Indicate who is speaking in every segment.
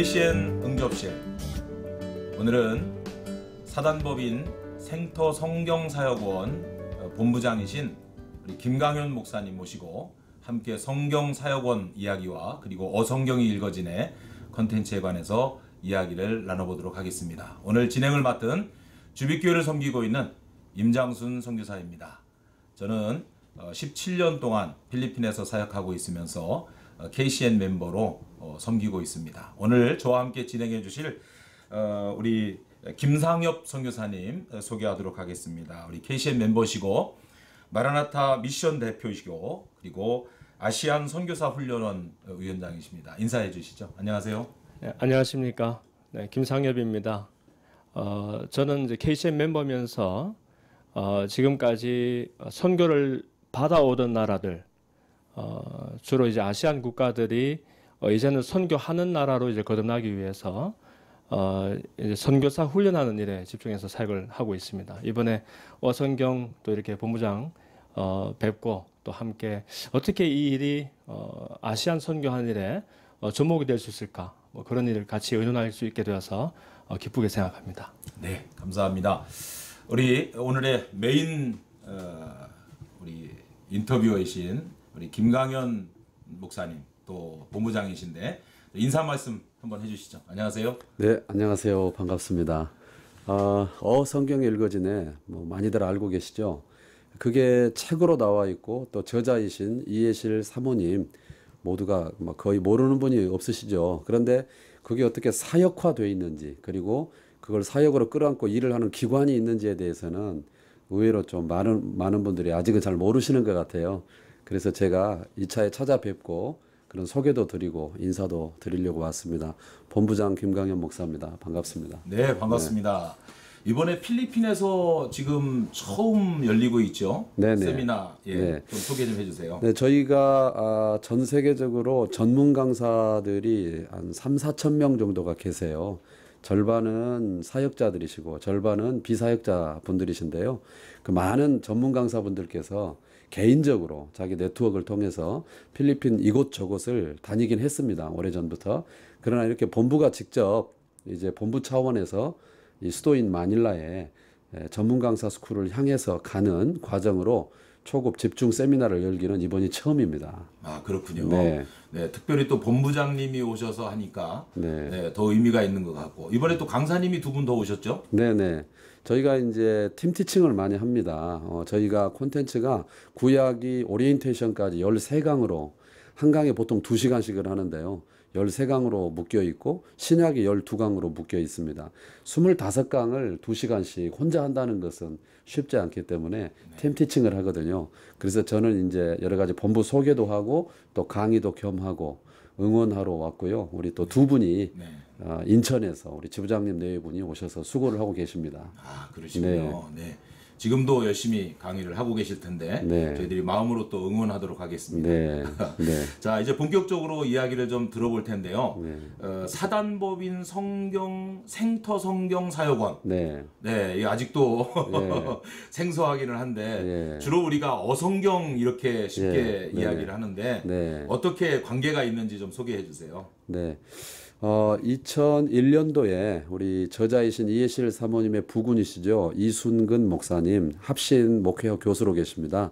Speaker 1: KCN 응접실 오늘은 사단법인 생터 성경사역원 본부장이신 우리 김강현 목사님 모시고 함께 성경사역원 이야기와 그리고 어성경이 읽어지네 컨텐츠에 관해서 이야기를 나눠보도록 하겠습니다. 오늘 진행을 맡은 주빛교회를 섬기고 있는 임장순 선교사입니다. 저는 17년 어, 동안 필리핀에서 사역하고 있으면서 KCN 어, 멤버로 어, 섬기고 있습니다. 오늘 저와 함께 진행해 주실 어, 우리 김상엽 선교사님 어, 소개하도록 하겠습니다. 우리 KCM 멤버시고 마라나타 미션 대표이시고 그리고 아시안 선교사 훈련원 어, 위원장이십니다. 인사해 주시죠.
Speaker 2: 안녕하세요. 네, 안녕하십니까. 네, 김상엽입니다. 어, 저는 이제 KCM 멤버면서 어, 지금까지 선교를 받아오던 나라들 어, 주로 이제 아시안 국가들이 어, 이제는 선교하는 나라로 이제 거듭나기 위해서 어, 이제 선교사 훈련하는 일에 집중해서 사역을 하고 있습니다. 이번에 어성경 또 이렇게 본부장 어, 뵙고 또 함께 어떻게 이 일이 어, 아시안 선교하는 일에 어, 접목이 될 수 있을까 뭐 그런 일을 같이 의논할 수 있게 되어서 어, 기쁘게 생각합니다. 네, 감사합니다.
Speaker 1: 우리 오늘의 메인 어, 우리 인터뷰이신 우리 김강현 목사님 또 본부장이신데 인사 말씀 한번 해주시죠. 안녕하세요.
Speaker 3: 네, 안녕하세요. 반갑습니다. 아, 어 성경 읽어지네. 뭐 많이들 알고 계시죠. 그게 책으로 나와 있고 또 저자이신 이예실 사모님 모두가 뭐 거의 모르는 분이 없으시죠. 그런데 그게 어떻게 사역화돼 있는지 그리고 그걸 사역으로 끌어안고 일을 하는 기관이 있는지에 대해서는 의외로 좀 많은 많은 분들이 아직은 잘 모르시는 것 같아요. 그래서 제가 이 차에 찾아뵙고 그런 소개도 드리고 인사도 드리려고 왔습니다. 본부장 김강현 목사입니다. 반갑습니다. 네, 반갑습니다.
Speaker 1: 네. 이번에 필리핀에서 지금 처음 열리고 있죠. 네네. 네. 세미나 예, 네. 좀 소개 좀 해주세요. 네,
Speaker 3: 저희가 아, 전 세계적으로 전문 강사들이 한 3, 4천 명 정도가 계세요. 절반은 사역자들이시고 절반은 비사역자 분들이신데요. 그 많은 전문 강사분들께서 개인적으로 자기 네트워크를 통해서 필리핀 이곳저곳을 다니긴 했습니다. 오래전부터. 그러나 이렇게 본부가 직접 이제 본부 차원에서 이 수도인 마닐라에 전문 강사 스쿨을 향해서 가는 과정으로 초급 집중 세미나를 열기는 이번이 처음입니다. 아 그렇군요. 네.
Speaker 1: 네 특별히 또 본부장님이 오셔서 하니까 네. 네. 더 의미가 있는 것 같고 이번에 또 강사님이 두 분 더
Speaker 3: 오셨죠? 네네. 네. 저희가 이제 팀 티칭을 많이 합니다. 어, 저희가 콘텐츠가 구약이 오리엔테이션까지 13강으로 한강에 보통 2시간씩을 하는데요. 13강으로 묶여 있고 신약이 12강으로 묶여 있습니다. 25강을 2시간씩 혼자 한다는 것은 쉽지 않기 때문에 네. 팀 티칭을 하거든요. 그래서 저는 이제 여러 가지 본부 소개도 하고 또 강의도 겸하고 응원하러 왔고요. 우리 또 두 분이 네. 어, 인천에서 우리 지부장님 네 분이 오셔서 수고를 하고 계십니다.
Speaker 1: 아 그러시군요. 네. 네. 지금도 열심히 강의를 하고 계실 텐데 네. 저희들이 마음으로 또 응원하도록 하겠습니다. 네. 네. 자 이제 본격적으로 이야기를 좀 들어볼 텐데요. 네. 어, 사단법인 성경 생터 성경 사역원. 네. 네 아직도 네. 생소하기는 한데 네. 주로 우리가 어성경 이렇게 쉽게 이야기를 하는데 어떻게 관계가 있는지 좀 소개해 주세요.
Speaker 3: 네. 어, 2001년도에 우리 저자이신 이해실 사모님의 부군이시죠. 이순근 목사님 합신 목회학 교수로 계십니다.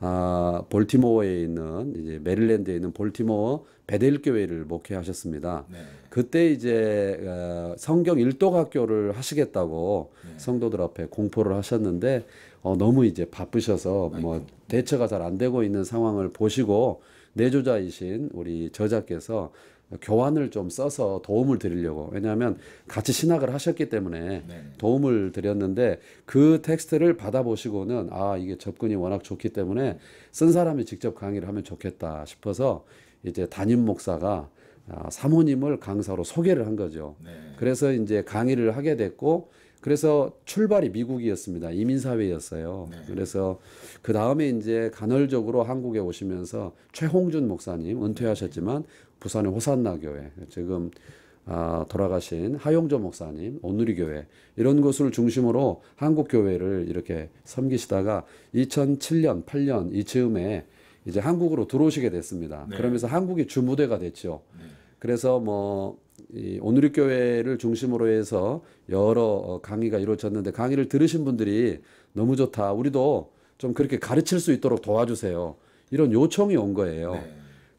Speaker 3: 아, 볼티모어에 있는 이제 메릴랜드에 있는 볼티모어 베델 교회를 목회하셨습니다. 네. 그때 이제 어, 성경 일독 학교를 하시겠다고 네. 성도들 앞에 공포를 하셨는데 어, 너무 이제 바쁘셔서 아이고. 뭐 대처가 잘 안 되고 있는 상황을 보시고 내조자이신 우리 저자께서 교환을 좀 써서 도움을 드리려고 왜냐하면 같이 신학을 하셨기 때문에 네, 네 도움을 드렸는데 그 텍스트를 받아보시고는 아 이게 접근이 워낙 좋기 때문에 쓴 사람이 직접 강의를 하면 좋겠다 싶어서 이제 담임 목사가 아, 사모님을 강사로 소개를 한 거죠. 네 그래서 이제 강의를 하게 됐고 그래서 출발이 미국이었습니다. 이민사회였어요. 네. 그래서 그 다음에 이제 간헐적으로 한국에 오시면서 최홍준 목사님 은퇴하셨지만 부산의 호산나교회 지금 아, 돌아가신 하용조 목사님, 온누리교회 이런 곳을 중심으로 한국 교회를 이렇게 섬기시다가 2007년, 8년 이쯤에 이제 한국으로 들어오시게 됐습니다. 네. 그러면서 한국이 주무대가 됐죠. 네. 그래서 뭐 오늘의 교회를 중심으로 해서 여러 어, 강의가 이루어졌는데 강의를 들으신 분들이 너무 좋다. 우리도 좀 그렇게 가르칠 수 있도록 도와주세요. 이런 요청이 온 거예요. 네.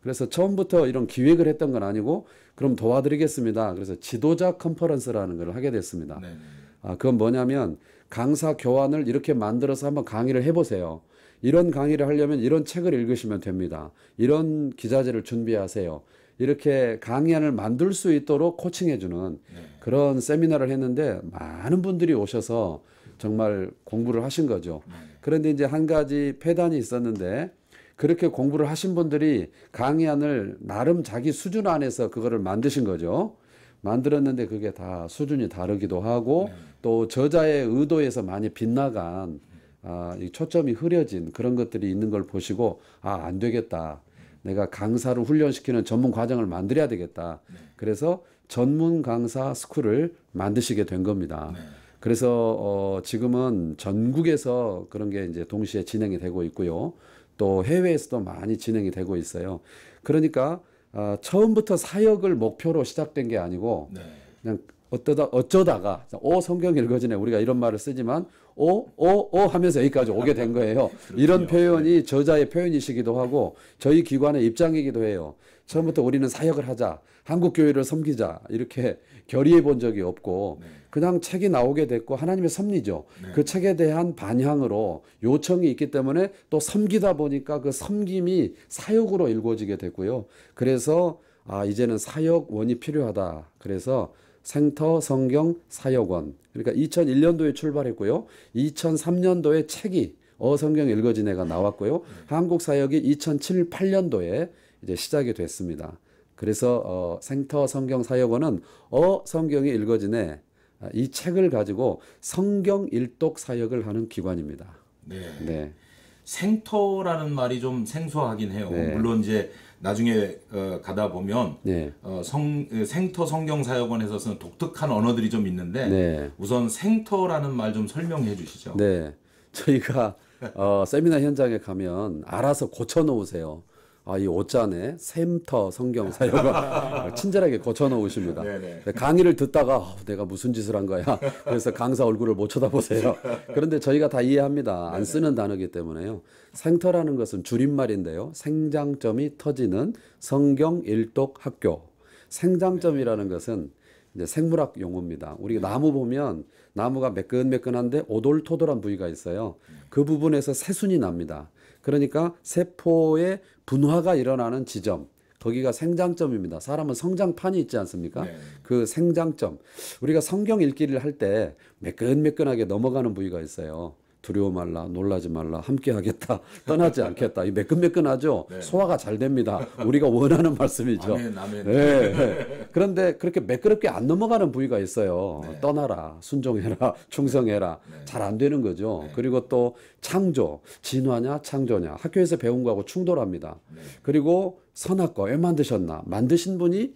Speaker 3: 그래서 처음부터 이런 기획을 했던 건 아니고 그럼 도와드리겠습니다. 그래서 지도자 컨퍼런스라는 걸 하게 됐습니다. 네. 네. 아, 그건 뭐냐면 강사 교환을 이렇게 만들어서 한번 강의를 해보세요. 이런 강의를 하려면 이런 책을 읽으시면 됩니다. 이런 기자재를 준비하세요. 이렇게 강의안을 만들 수 있도록 코칭해주는 네. 그런 세미나를 했는데 많은 분들이 오셔서 정말 공부를 하신 거죠. 네. 그런데 이제 한 가지 폐단이 있었는데 그렇게 공부를 하신 분들이 강의안을 나름 자기 수준 안에서 그거를 만드신 거죠. 만들었는데 그게 다 수준이 다르기도 하고 네. 또 저자의 의도에서 많이 빗나간 아, 이 초점이 흐려진 그런 것들이 있는 걸 보시고 아, 안 되겠다. 내가 강사를 훈련시키는 전문 과정을 만들어야 되겠다. 네. 그래서 전문 강사 스쿨을 만드시게 된 겁니다. 네. 그래서 어 지금은 전국에서 그런 게 이제 동시에 진행이 되고 있고요. 또 해외에서도 많이 진행이 되고 있어요. 그러니까 어, 처음부터 사역을 목표로 시작된 게 아니고 네. 그냥 어쩌다 어쩌다가 오 성경 읽어지네 우리가 이런 말을 쓰지만 오, 오, 오 하면서 여기까지 오게 된 거예요. 이런 표현이 네. 저자의 표현이시기도 하고 저희 기관의 입장이기도 해요. 처음부터 우리는 사역을 하자, 한국 교회를 섬기자 이렇게 결의해 본 적이 없고 네. 그냥 책이 나오게 됐고 하나님의 섭리죠. 네. 그 책에 대한 반향으로 요청이 있기 때문에 또 섬기다 보니까 그 섬김이 사역으로 일궈지게 됐고요. 그래서 아 이제는 사역원이 필요하다. 그래서 생터 성경 사역원 그러니까 2001년도에 출발했고요. 2003년도에 책이 어성경 읽어진애가 나왔고요. 한국 사역이 2007, 8년도에 이제 시작이 됐습니다. 그래서 어, 생터 성경 사역원은 어 성경이 읽어진애 아, 이 책을 가지고 성경 일독 사역을 하는 기관입니다. 네. 네.
Speaker 1: 생터라는 말이 좀 생소하긴 해요. 네. 물론 이제 나중에 어, 가다 보면 네. 어, 성, 생터 성경사역원에서 쓰는 독특한 언어들이 좀 있는데 네. 우선 생터라는 말 좀 설명해 주시죠.
Speaker 3: 네, 저희가 어, 세미나 현장에 가면 알아서 고쳐 놓으세요. 아, 이 옷잔에 샘터 성경 사역을 친절하게 고쳐놓으십니다. 네네. 네, 강의를 듣다가 어, 내가 무슨 짓을 한 거야. 그래서 강사 얼굴을 못 쳐다보세요. 그런데 저희가 다 이해합니다. 안 네, 네. 쓰는 단어기 때문에요. 생터라는 것은 줄임말인데요. 생장점이 터지는 성경 일독 학교. 생장점이라는 것은 이제 생물학 용어입니다. 우리가 나무 보면 나무가 매끈매끈한데 오돌토돌한 부위가 있어요. 그 부분에서 새순이 납니다. 그러니까 세포의 분화가 일어나는 지점. 거기가 생장점입니다. 사람은 성장판이 있지 않습니까? 네. 그 생장점. 우리가 성경 읽기를 할 때 매끈매끈하게 넘어가는 부위가 있어요. 두려워 말라, 놀라지 말라, 함께 하겠다, 떠나지 않겠다. 이 매끈매끈하죠? 네. 소화가 잘 됩니다. 우리가 원하는 말씀이죠. 아멘, 아멘. 네, 네. 그런데 그렇게 매끄럽게 안 넘어가는 부위가 있어요. 네. 떠나라, 순종해라, 충성해라. 네. 잘안 되는 거죠. 네. 그리고 또 창조, 진화냐, 창조냐. 학교에서 배운 거하고 충돌합니다. 그리고 선악과 왜 만드셨나? 만드신 분이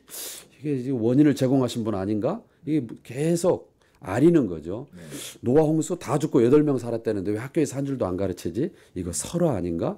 Speaker 3: 이게 원인을 제공하신 분 아닌가? 이게 계속 아리는 거죠. 네. 노아 홍수 다 죽고 여덟 명 살았다는데 왜 학교에서 한 줄도 안 가르치지? 이거 설화 아닌가?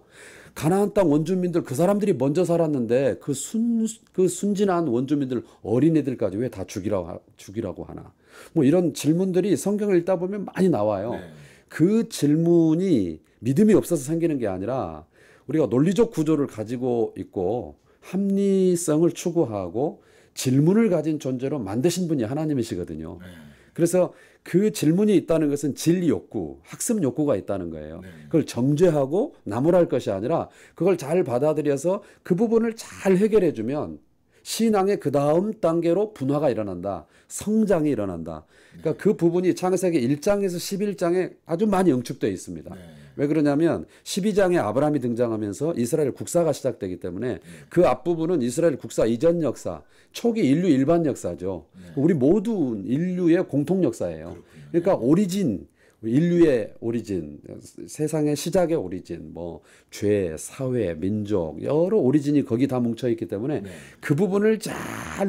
Speaker 3: 가나안 땅 원주민들 그 사람들이 먼저 살았는데 그순그 그 순진한 원주민들 어린애들까지 왜 다 죽이라고 죽이라고 하나? 뭐 이런 질문들이 성경을 읽다 보면 많이 나와요. 네. 그 질문이 믿음이 없어서 생기는 게 아니라 우리가 논리적 구조를 가지고 있고 합리성을 추구하고 질문을 가진 존재로 만드신 분이 하나님이시거든요. 네. 그래서 그 질문이 있다는 것은 진리 욕구, 학습 욕구가 있다는 거예요. 네. 그걸 정죄하고 나무랄 것이 아니라 그걸 잘 받아들여서 그 부분을 잘 해결해 주면 신앙의 그 다음 단계로 분화가 일어난다. 성장이 일어난다. 그러니까 네. 그 부분이 창세기 1장에서 11장에 아주 많이 응축되어 있습니다. 네. 왜 그러냐면 12장에 아브라함이 등장하면서 이스라엘 국사가 시작되기 때문에 그 앞부분은 이스라엘 국사 이전 역사, 초기 인류 일반 역사죠. 네. 우리 모두 인류의 공통 역사예요. 그러니까 네. 오리진 인류의 오리진, 세상의 시작의 오리진, 뭐 죄, 사회, 민족 여러 오리진이 거기 다 뭉쳐 있기 때문에 네. 그 부분을 잘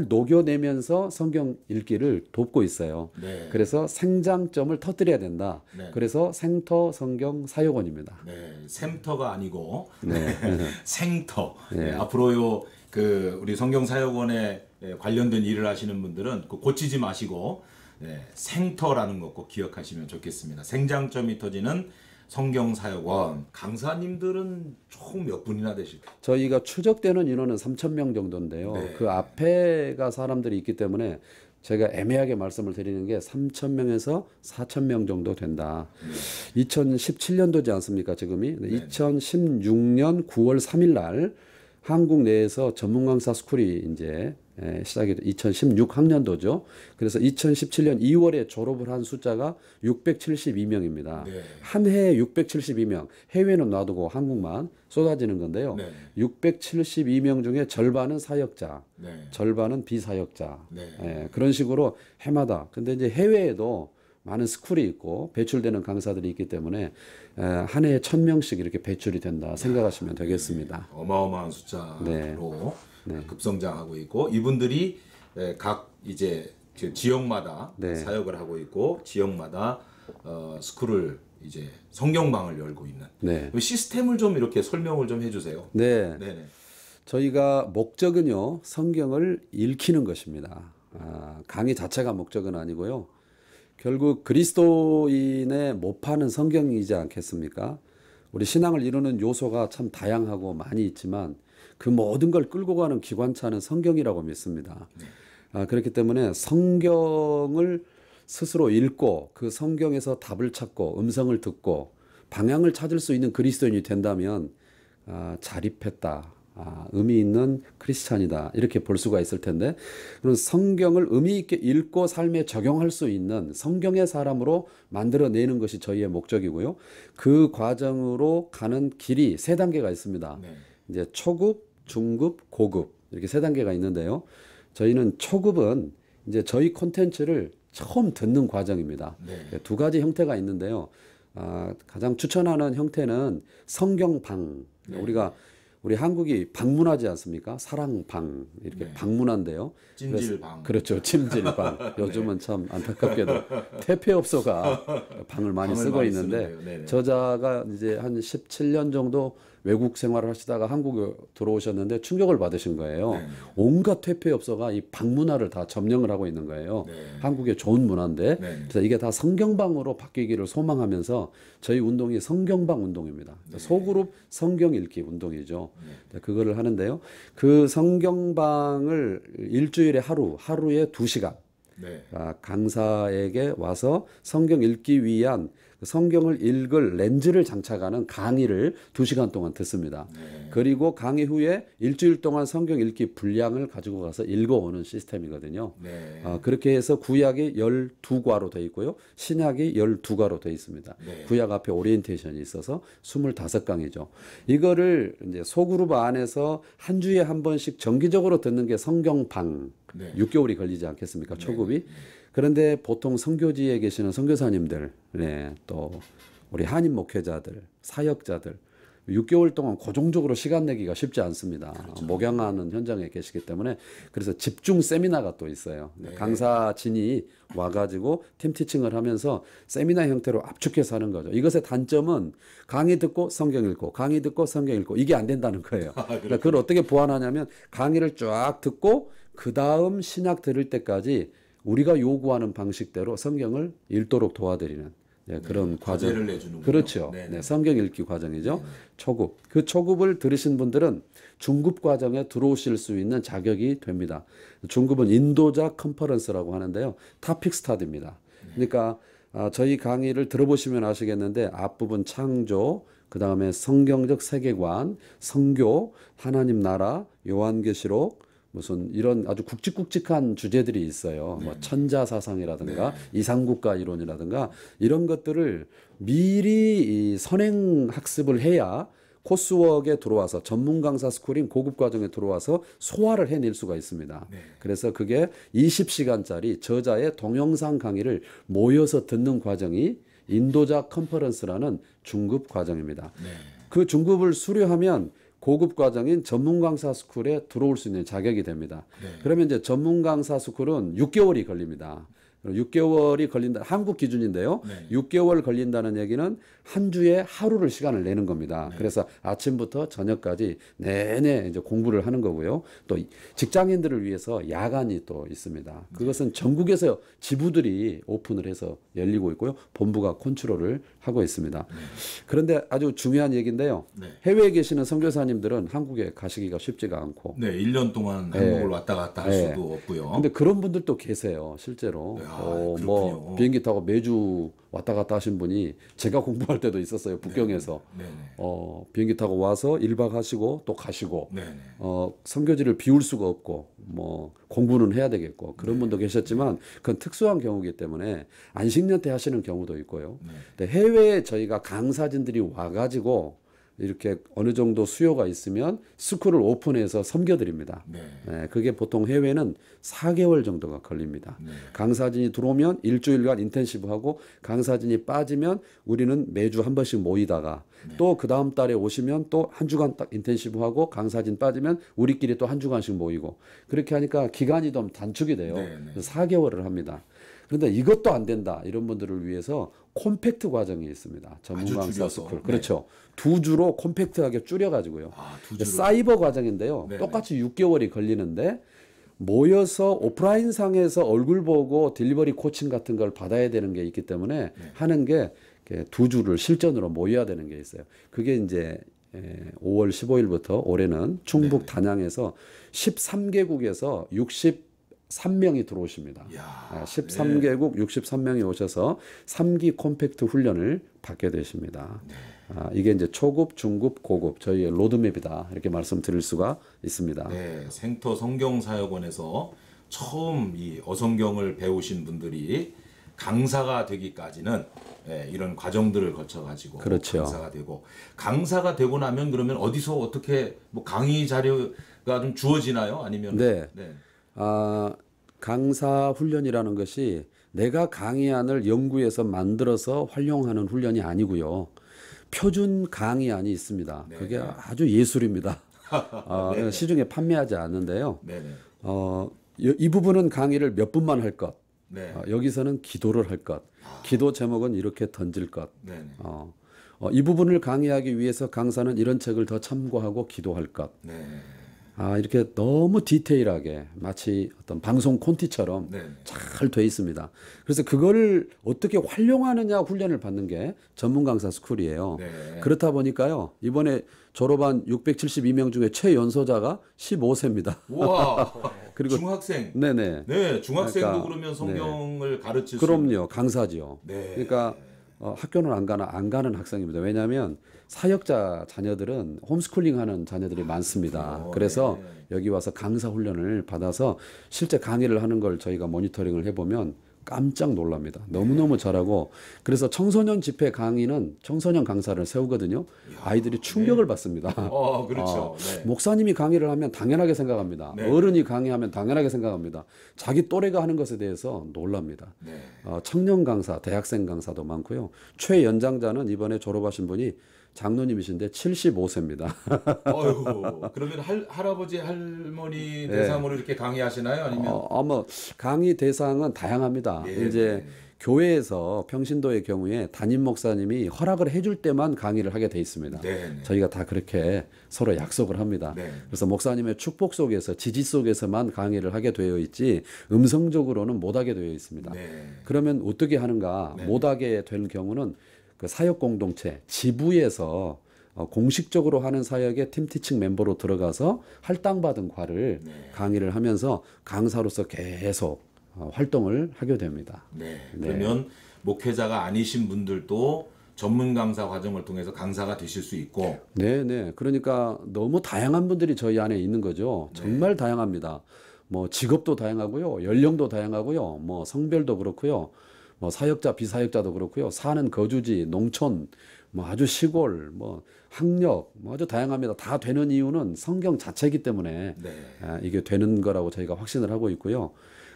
Speaker 3: 녹여내면서 성경 읽기를 돕고 있어요. 네. 그래서 생장점을 터뜨려야 된다. 네. 그래서 생터 성경 사역원입니다.
Speaker 1: 네, 샘터가 아니고 네. 생터. 네. 네, 앞으로요 그 우리 성경 사역원에 관련된 일을 하시는 분들은 그 고치지 마시고 네, 생터라는 것꼭 기억하시면 좋겠습니다. 생장점이 터지는 성경사역원 강사님들은 총몇 분이나
Speaker 3: 되실까요? 저희가 추적되는 인원은 3천 명 정도인데요. 네. 그 앞에가 사람들이 있기 때문에 제가 애매하게 말씀을 드리는 게 3천 명에서 4천 명 정도 된다. 네. 음. 2017년도지 않습니까 지금이? 네. 2016년 9월 3일 날 한국 내에서 전문 강사 스쿨이 이제 예, 시작이 2016학년도죠. 그래서 2017년 2월에 졸업을 한 숫자가 672명입니다. 네. 한 해에 672명, 해외는 놔두고 한국만 쏟아지는 건데요. 네. 672명 중에 절반은 사역자, 네. 절반은 비사역자. 네. 예, 그런 식으로 해마다. 근데 이제 해외에도 많은 스쿨이 있고 배출되는 강사들이 있기 때문에 예, 한 해에 1000명씩 이렇게 배출이 된다 생각하시면 되겠습니다.
Speaker 1: 네. 어마어마한 숫자로 네. 네. 급성장하고 있고 이분들이 예, 각 이제 그 지역마다 네. 사역을 하고 있고 지역마다 어, 스쿨을 이제 성경방을 열고 있는 네. 시스템을 좀 이렇게 설명을 좀 해주세요.
Speaker 3: 네. 네네. 저희가 목적은요 성경을 읽히는 것입니다. 아, 강의 자체가 목적은 아니고요. 결국 그리스도인의 못 파는 성경이지 않겠습니까? 우리 신앙을 이루는 요소가 참 다양하고 많이 있지만 그 모든 걸 끌고 가는 기관차는 성경이라고 믿습니다. 네. 아, 그렇기 때문에 성경을 스스로 읽고 그 성경에서 답을 찾고 음성을 듣고 방향을 찾을 수 있는 그리스도인이 된다면 아, 자립했다. 아, 의미 있는 크리스찬이다. 이렇게 볼 수가 있을 텐데, 그런 성경을 의미 있게 읽고 삶에 적용할 수 있는 성경의 사람으로 만들어내는 것이 저희의 목적이고요. 그 과정으로 가는 길이 세 단계가 있습니다. 네. 이제 초급, 중급, 고급 이렇게 세 단계가 있는데요. 저희는 초급은 이제 저희 콘텐츠를 처음 듣는 과정입니다. 네. 예, 두 가지 형태가 있는데요. 아, 가장 추천하는 형태는 성경방. 네. 우리가 우리 한국이 방문하지 않습니까? 사랑방 이렇게 네. 방문한대요. 찜질방. 그렇죠, 찜질방. 네. 요즘은 참 안타깝게도 퇴폐업소가 방을 많이 방을 쓰고 많이 있는데 저자가 이제 한 17년 정도 외국 생활을 하시다가 한국에 들어오셨는데 충격을 받으신 거예요. 네. 온갖 퇴폐업소가 이 박문화를 다 점령을 하고 있는 거예요. 네. 한국의 좋은 문화인데 네. 그래서 이게 다 성경방으로 바뀌기를 소망하면서 저희 운동이 성경방 운동입니다. 네. 소그룹 성경 읽기 운동이죠. 네. 그거를 하는데요. 그 성경방을 일주일에 하루 하루에 두 시간 네. 아, 강사에게 와서 성경 읽기 위한 그 성경을 읽을 렌즈를 장착하는 강의를 2시간 동안 듣습니다. 네. 그리고 강의 후에 일주일 동안 성경 읽기 분량을 가지고 가서 읽어오는 시스템이거든요. 네. 아, 그렇게 해서 구약이 12과로 되어 있고요. 신약이 12과로 되어 있습니다. 네. 구약 앞에 오리엔테이션이 있어서 25강이죠. 이거를 이제 소그룹 안에서 한 주에 한 번씩 정기적으로 듣는 게 성경방 6개월이 걸리지 않겠습니까? 네. 초급이. 네. 그런데 보통 선교지에 계시는 선교사님들, 네, 또 우리 한인 목회자들, 사역자들 6개월 동안 고정적으로 시간 내기가 쉽지 않습니다. 그렇죠. 목양하는 현장에 계시기 때문에 그래서 집중 세미나가 또 있어요. 네. 강사진이 와가지고 팀 티칭을 하면서 세미나 형태로 압축해서 하는 거죠. 이것의 단점은 강의 듣고 성경 읽고 강의 듣고 성경 읽고 이게 안 된다는 거예요. 그 그걸 어떻게 보완하냐면 강의를 쫙 듣고 그 다음 신학 들을 때까지 우리가 요구하는 방식대로 성경을 읽도록 도와드리는 네, 그런 네, 과정. 그렇죠. 네, 네. 네, 성경 읽기 과정이죠. 네. 초급. 그 초급을 들으신 분들은 중급 과정에 들어오실 수 있는 자격이 됩니다. 중급은 인도자 컨퍼런스라고 하는데요. 타픽 스타드입니다. 네. 그러니까 아, 저희 강의를 들어보시면 아시겠는데 앞부분 창조, 그 다음에 성경적 세계관, 성교, 하나님 나라, 요한계시록, 무슨 이런 아주 굵직굵직한 주제들이 있어요. 뭐 네. 뭐 천자 사상이라든가 네. 이상국가 이론이라든가 이런 것들을 미리 이 선행 학습을 해야 코스웍에 들어와서 전문 강사 스쿨인 고급 과정에 들어와서 소화를 해낼 수가 있습니다. 네. 그래서 그게 20시간짜리 저자의 동영상 강의를 모여서 듣는 과정이 인도자 컨퍼런스라는 중급 과정입니다. 네. 그 중급을 수료하면 고급 과정인 전문 강사 스쿨에 들어올 수 있는 자격이 됩니다. 네. 그러면 이제 전문 강사 스쿨은 6개월이 걸립니다. 6개월이 걸린다. 한국 기준인데요. 네. 6개월 걸린다는 얘기는 한 주에 하루를 시간을 내는 겁니다. 네. 그래서 아침부터 저녁까지 내내 이제 공부를 하는 거고요. 또 직장인들을 위해서 야간이 또 있습니다. 그것은 네. 전국에서 지부들이 오픈을 해서 열리고 있고요. 본부가 컨트롤을 하고 있습니다. 네. 그런데 아주 중요한 얘기인데요. 네. 해외에 계시는 선교사님들은 한국에 가시기가 쉽지가 않고.
Speaker 1: 네, 1년 동안 네. 한국을 네. 왔다 갔다 할 네. 수도 없고요. 근데
Speaker 3: 그런 분들도 계세요, 실제로. 아, 어, 뭐 비행기 타고 매주 왔다 갔다 하신 분이 제가 공부할 때도 있었어요. 북경에서. 네네. 네, 네 어, 비행기 타고 와서 일박 하시고 또 가시고 네네. 네. 어, 선교지를 비울 수가 없고 뭐 공부는 해야 되겠고 그런 네. 분도 계셨지만 그건 특수한 경우이기 때문에 안식년 때 하시는 경우도 있고요. 근데 해외에 저희가 강사진들이 와가지고 이렇게 어느 정도 수요가 있으면 스쿨을 오픈해서 섬겨드립니다. 네. 네. 그게 보통 해외는 4개월 정도가 걸립니다. 네. 강사진이 들어오면 일주일간 인텐시브하고 강사진이 빠지면 우리는 매주 한 번씩 모이다가 네. 또그 다음 달에 오시면 또 한 주간 딱 인텐시브하고 강사진 빠지면 우리끼리 또 한 주간씩 모이고 그렇게 하니까 기간이 좀 단축이 돼요. 네. 4개월을 합니다. 근데 이것도 안 된다 이런 분들을 위해서 콤팩트 과정이 있습니다. 전문 강사 스쿨. 그렇죠. 네. 두 주로 콤팩트하게 줄여가지고요. 아, 사이버 과정인데요. 네네. 똑같이 6개월이 걸리는데 모여서 오프라인 상에서 얼굴 보고 딜리버리 코칭 같은 걸 받아야 되는 게 있기 때문에 네. 하는 게 두 주를 실전으로 모여야 되는 게 있어요. 그게 이제 5월 15일부터 올해는 충북 네. 단양에서 13개국에서 60 3명이 들어오십니다. 야, 13개국 네. 63명이 예. 오셔서 3기 콤팩트 훈련을 받게 되십니다. 네. 아, 이게 이제 초급, 중급, 고급 저희의 로드맵이다 이렇게 말씀드릴 수가 있습니다.
Speaker 1: 네, 생터 성경사역원에서 처음 이 어성경을 배우신 분들이 강사가 되기까지는 예, 이런 과정들을 거쳐 가지고 그렇죠. 강사가 되고 강사가 되고 나면 그러면 어디서 어떻게 뭐 강의 자료가 좀 주어지나요? 아니면 네. 네.
Speaker 3: 아, 강사 훈련이라는 것이 내가 강의안을 연구해서 만들어서 활용하는 훈련이 아니고요. 표준 강의안이 있습니다. 네 그게 아주 예술입니다.
Speaker 1: 어, 네, 네.
Speaker 3: 시중에 판매하지 않는데요. 네, 네. 어, 이 부분은 강의를 몇 분만 할 것. 네. 어, 여기서는 기도를 할 것. 아. 기도 제목은 이렇게 던질 것. 네 어, 어, 이 부분을 강의하기 위해서 강사는 이런 책을 더 참고하고 기도할 것. 네. 아, 이렇게 너무 디테일하게 마치 어떤 방송 콘티처럼 네, 네. 잘돼 있습니다. 그래서 그걸 어떻게 활용하느냐 훈련을 받는 게 전문 강사 스쿨이에요. 네. 그렇다 보니까요. 이번에 졸업한 672명 중에 최연소자가 15세입니다. 와. 그리고 중학생. 네네. 네, 중학생도 그러니까, 그러면 네. 성경을 네. 가르칠 그럼요, 강사지요. 네. 그러니까 어, 학교는 안 가나 안 가는 학생입니다. 왜냐하면 사역자 자녀들은 홈스쿨링 하는 자녀들이 아, 많습니다. 그 그래서 네. 여기 와서 강사 훈련을 받아서 실제 강의를 하는 걸 저희가 모니터링을 해보면 깜짝 놀랍니다. 너무너무 잘하고 그래서 청소년 집회 강의는 청소년 강사를 세우거든요. 아이들이 충격을 네. 받습니다. 어, 그렇죠. 어, 네. 목사님이 강의를 하면 당연하게 생각합니다. 네. 어른이 강의하면 당연하게 생각합니다. 자기 또래가 하는 것에 대해서 놀랍니다. 네. 어, 청년 강사, 대학생 강사도 많고요. 최연장자는 이번에 졸업하신 분이 장로님이신데 75세입니다. 어휴, 그러면
Speaker 1: 할, 할아버지 할머니 네. 대상으로 네. 이렇게 강의하시나요? 아니면
Speaker 3: 어, 아, 뭐 강의 대상은 다양합니다. 예, 네. 이제 교회에서 평신도의 경우에 담임 목사님이 허락을 해줄 때만 강의를 하게 돼 있습니다. 네네. 네. 저희가 다 그렇게 서로 약속을 합니다. 네네. 그래서 목사님의 축복 속에서 지지 속에서만 강의를 하게 되어 있지 음성적으로는 못하게 되어 있습니다. 네네. 그러면 어떻게 하는가 네. 못하게 될 경우는 그 사역 공동체 지부에서 어, 공식적으로 하는 사역에 팀티칭 멤버로 들어가서 할당받은 과를 네. 강의를 하면서 강사로서 계속 어, 활동을 하게 됩니다.
Speaker 1: 네. 네. 그러면 목회자가 아니신 분들도 전문 강사 과정을 통해서 강사가 되실 수 있고.
Speaker 3: 네, 네. 그러니까 너무 다양한 분들이 저희 안에 있는 거죠. 네. 정말 네. 다양합니다. 뭐 직업도 다양하고요. 연령도 다양하고요. 뭐 성별도 그렇고요. 뭐 사역자, 비사역자도 그렇고요. 사는 거주지, 농촌, 뭐 아주 시골, 뭐 학력, 뭐 아주 다양합니다. 다 되는 이유는 성경 자체이기 때문에 네. 아, 이게 되는 거라고 저희가 확신을 하고 있고요.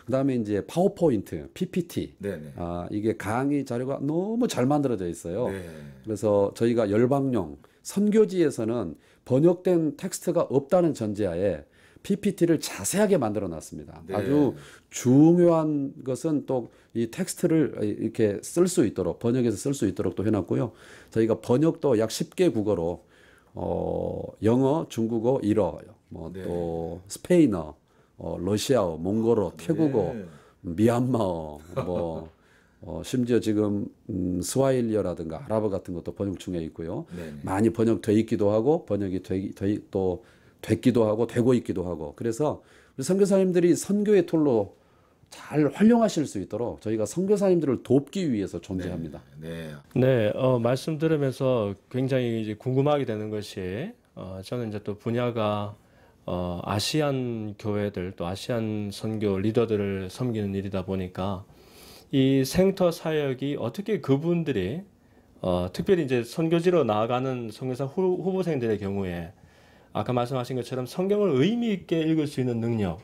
Speaker 3: 그다음에 이제 파워포인트, PPT. 네네. 아, 이게 강의 자료가 너무 잘 만들어져 있어요. 네. 그래서 저희가 열방용 선교지에서는 번역된 텍스트가 없다는 전제하에 PPT를 자세하게 만들어 놨습니다. 네. 아주 중요한 것은 또 이 텍스트를 이렇게 쓸 수 있도록 번역해서 쓸 수 있도록 또 해놨고요. 저희가 번역도 약 10개 국어로 어, 영어, 중국어, 일어, 뭐또 네. 스페인어, 어, 러시아어, 몽골어, 네. 태국어, 네. 미얀마어, 뭐 어, 심지어 지금 음, 스와일리어라든가 아랍어 같은 것도 번역 중에 있고요. 네 많이 번역돼 있기도 하고 번역이 되또 됐기도 하고 되고 있기도 하고 그래서 우리 선교사님들이 선교의 톨로 잘 활용하실 수 있도록 저희가 선교사님들을 돕기 위해서 존재합니다. 네, 네. 네
Speaker 2: 어, 말씀 들으면서 굉장히 이제 궁금하게 되는 것이 어, 저는 이제 또 분야가 어, 아시안 교회들 또 아시안 선교 리더들을 섬기는 일이다 보니까 이 생터 사역이 어떻게 그분들이 어, 특별히 이제 선교지로 나아가는 선교사 후, 후보생들의 경우에 아까 말씀하신 것처럼 성경을 의미 있게 읽을 수 있는 능력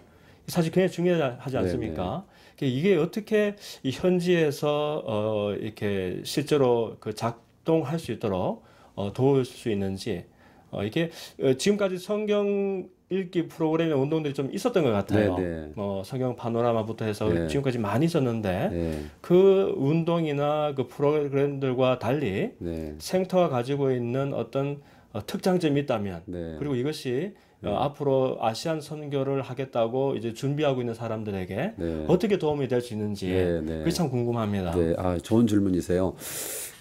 Speaker 2: 사실 굉장히 중요하지 않습니까? 네네. 그러니까 이게 어떻게 이 현지에서 어 이렇게 실제로 그 작동할 수 있도록 어 도울 수 있는지 어 이게 어, 지금까지 성경 읽기 프로그램의 운동들이 좀 있었던 것 같아요. 네네. 뭐 성경 파노라마부터 해서 네 지금까지 많이 있었는데 네. 그 운동이나 그 프로그램들과 달리 생터가 네. 가지고 있는 어떤 어, 특장점이 있다면 네. 그리고 이것이 어, 네. 어, 앞으로 아시안 선교를 하겠다고 이제 준비하고 있는 사람들에게 네. 어떻게 도움이 될 수
Speaker 3: 있는지 네, 네. 그게 참 궁금합니다. 네, 아 좋은 질문이세요.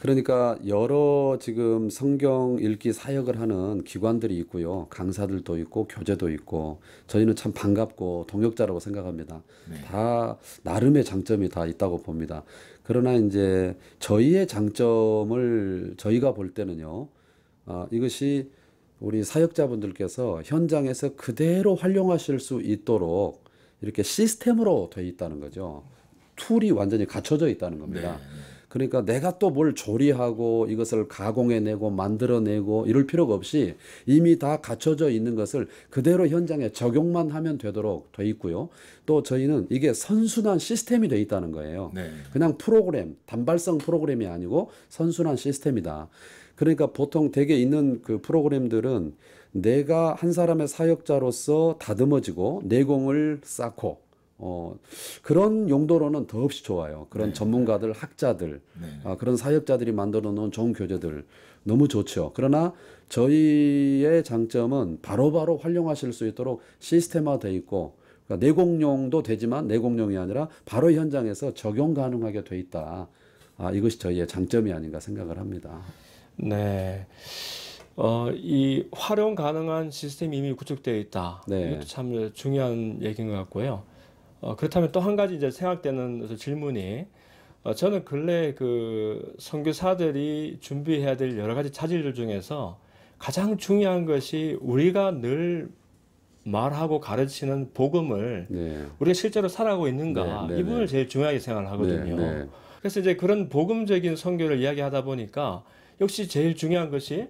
Speaker 3: 그러니까 여러 지금 성경 읽기 사역을 하는 기관들이 있고요, 강사들도 있고 교재도 있고 저희는 참 반갑고 동역자라고 생각합니다. 네. 다 나름의 장점이 다 있다고 봅니다. 그러나 이제 저희의 장점을 저희가 볼 때는요. 어, 이것이 우리 사역자분들께서 현장에서 그대로 활용하실 수 있도록 이렇게 시스템으로 되어 있다는 거죠. 툴이 완전히 갖춰져 있다는 겁니다. 네. 그러니까 내가 또 뭘 조리하고 이것을 가공해내고 만들어내고 이럴 필요가 없이 이미 다 갖춰져 있는 것을 그대로 현장에 적용만 하면 되도록 돼 있고요. 또 저희는 이게 선순환 시스템이 돼 있다는 거예요. 네. 그냥 프로그램, 단발성 프로그램이 아니고 선순환 시스템이다. 그러니까 보통 대개 있는 그 프로그램들은 내가 한 사람의 사역자로서 다듬어지고 내공을 쌓고 어, 그런 용도로는 더없이 좋아요. 그런 네, 전문가들, 네. 학자들, 네. 아, 그런 사역자들이 만들어 놓은 좋은 교재들 너무 좋죠. 그러나 저희의 장점은 바로바로 바로 활용하실 수 있도록 시스템화돼 있고 그러니까 내공용도 되지만 내공용이 아니라 바로 현장에서 적용 가능하게 돼 있다. 아, 이것이 저희의 장점이 아닌가 생각을 합니다. 네. 어, 이 활용 가능한 시스템이
Speaker 2: 이미 구축되어 있다. 네. 이것도 참 중요한 얘기인 것 같고요. 어, 그렇다면 또 한 가지 이제 생각되는 질문이 어, 저는 근래 그 선교사들이 준비해야 될 여러 가지 차질들 중에서 가장 중요한 것이 우리가 늘 말하고 가르치는 복음을 네. 우리가 실제로 살아가고 있는가 네, 네, 이 부분을 네. 제일 중요하게 생각을 하거든요. 네, 네. 그래서 이제 그런 복음적인 선교를 이야기하다 보니까 역시 제일 중요한 것이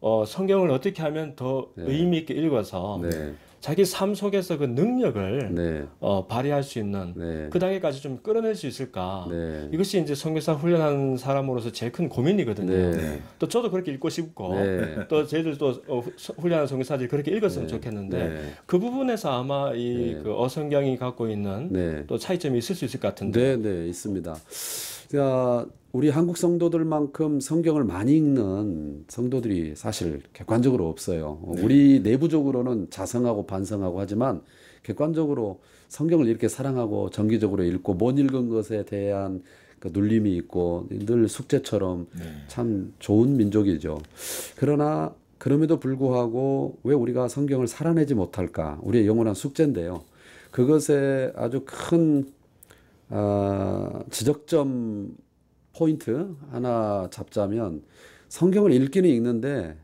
Speaker 2: 어, 성경을 어떻게 하면 더 네. 의미 있게 읽어서 네. 자기 삶 속에서 그 능력을 네. 어, 발휘할 수 있는 네. 그 단계까지 좀 끌어낼 수 있을까 네. 이것이 이제 성교사 훈련하는 사람으로서 제일 큰 고민이거든요. 네. 또 저도 그렇게 읽고 싶고 또 저희들도 어, 훈련하는 선교사들이 그렇게 읽었으면 좋겠는데 그 부분에서 아마 이그 어성경이 갖고 있는 또 차이점이
Speaker 3: 있을 수 있을 것 같은데. 네, 네, 있습니다. 자, 우리 한국 성도들만큼 성경을 많이 읽는 성도들이 사실 객관적으로 없어요. 네. 우리 내부적으로는 자성하고 반성하고 하지만 객관적으로 성경을 이렇게 사랑하고 정기적으로 읽고 못 읽은 것에 대한 그 눌림이 있고 늘 숙제처럼 네. 참 좋은 민족이죠. 그러나 그럼에도 불구하고 왜 우리가 성경을 살아내지 못할까? 우리의 영원한 숙제인데요. 그것에 아주 큰 아, 지적점 포인트 하나 잡자면 성경을 읽기는 읽는데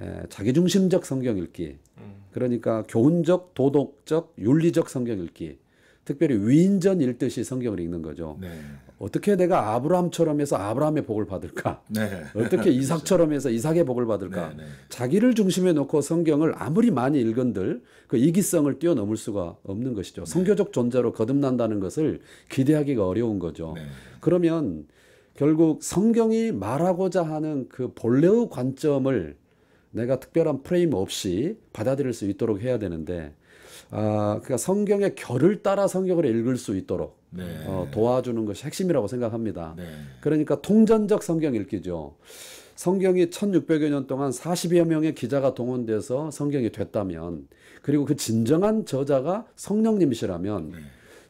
Speaker 3: 에, 자기중심적 성경 읽기. 음. 그러니까 교훈적, 도덕적, 윤리적 성경 읽기. 특별히 위인전 읽듯이 성경을 읽는 거죠. 네. 어떻게 내가 아브라함처럼 해서 아브라함의 복을 받을까?
Speaker 1: 네. 어떻게 이삭처럼
Speaker 3: 해서 이삭의 복을 받을까? 네, 네, 자기를 중심에 놓고 성경을 아무리 많이 읽은들 그 이기성을 뛰어넘을 수가 없는 것이죠. 네. 성교적 존재로 거듭난다는 것을 기대하기가 어려운 거죠. 네. 그러면 결국 성경이 말하고자 하는 그 본래의 관점을 내가 특별한 프레임 없이 받아들일 수 있도록 해야 되는데 아, 그러니까 성경의 결을 따라 성경을 읽을 수 있도록 네. 어, 도와주는 것이 핵심이라고 생각합니다. 네. 그러니까 통전적 성경 읽기죠. 성경이 1600여 년 동안 40여 명의 기자가 동원돼서 성경이 됐다면 그리고 그 진정한 저자가 성령님이시라면 네.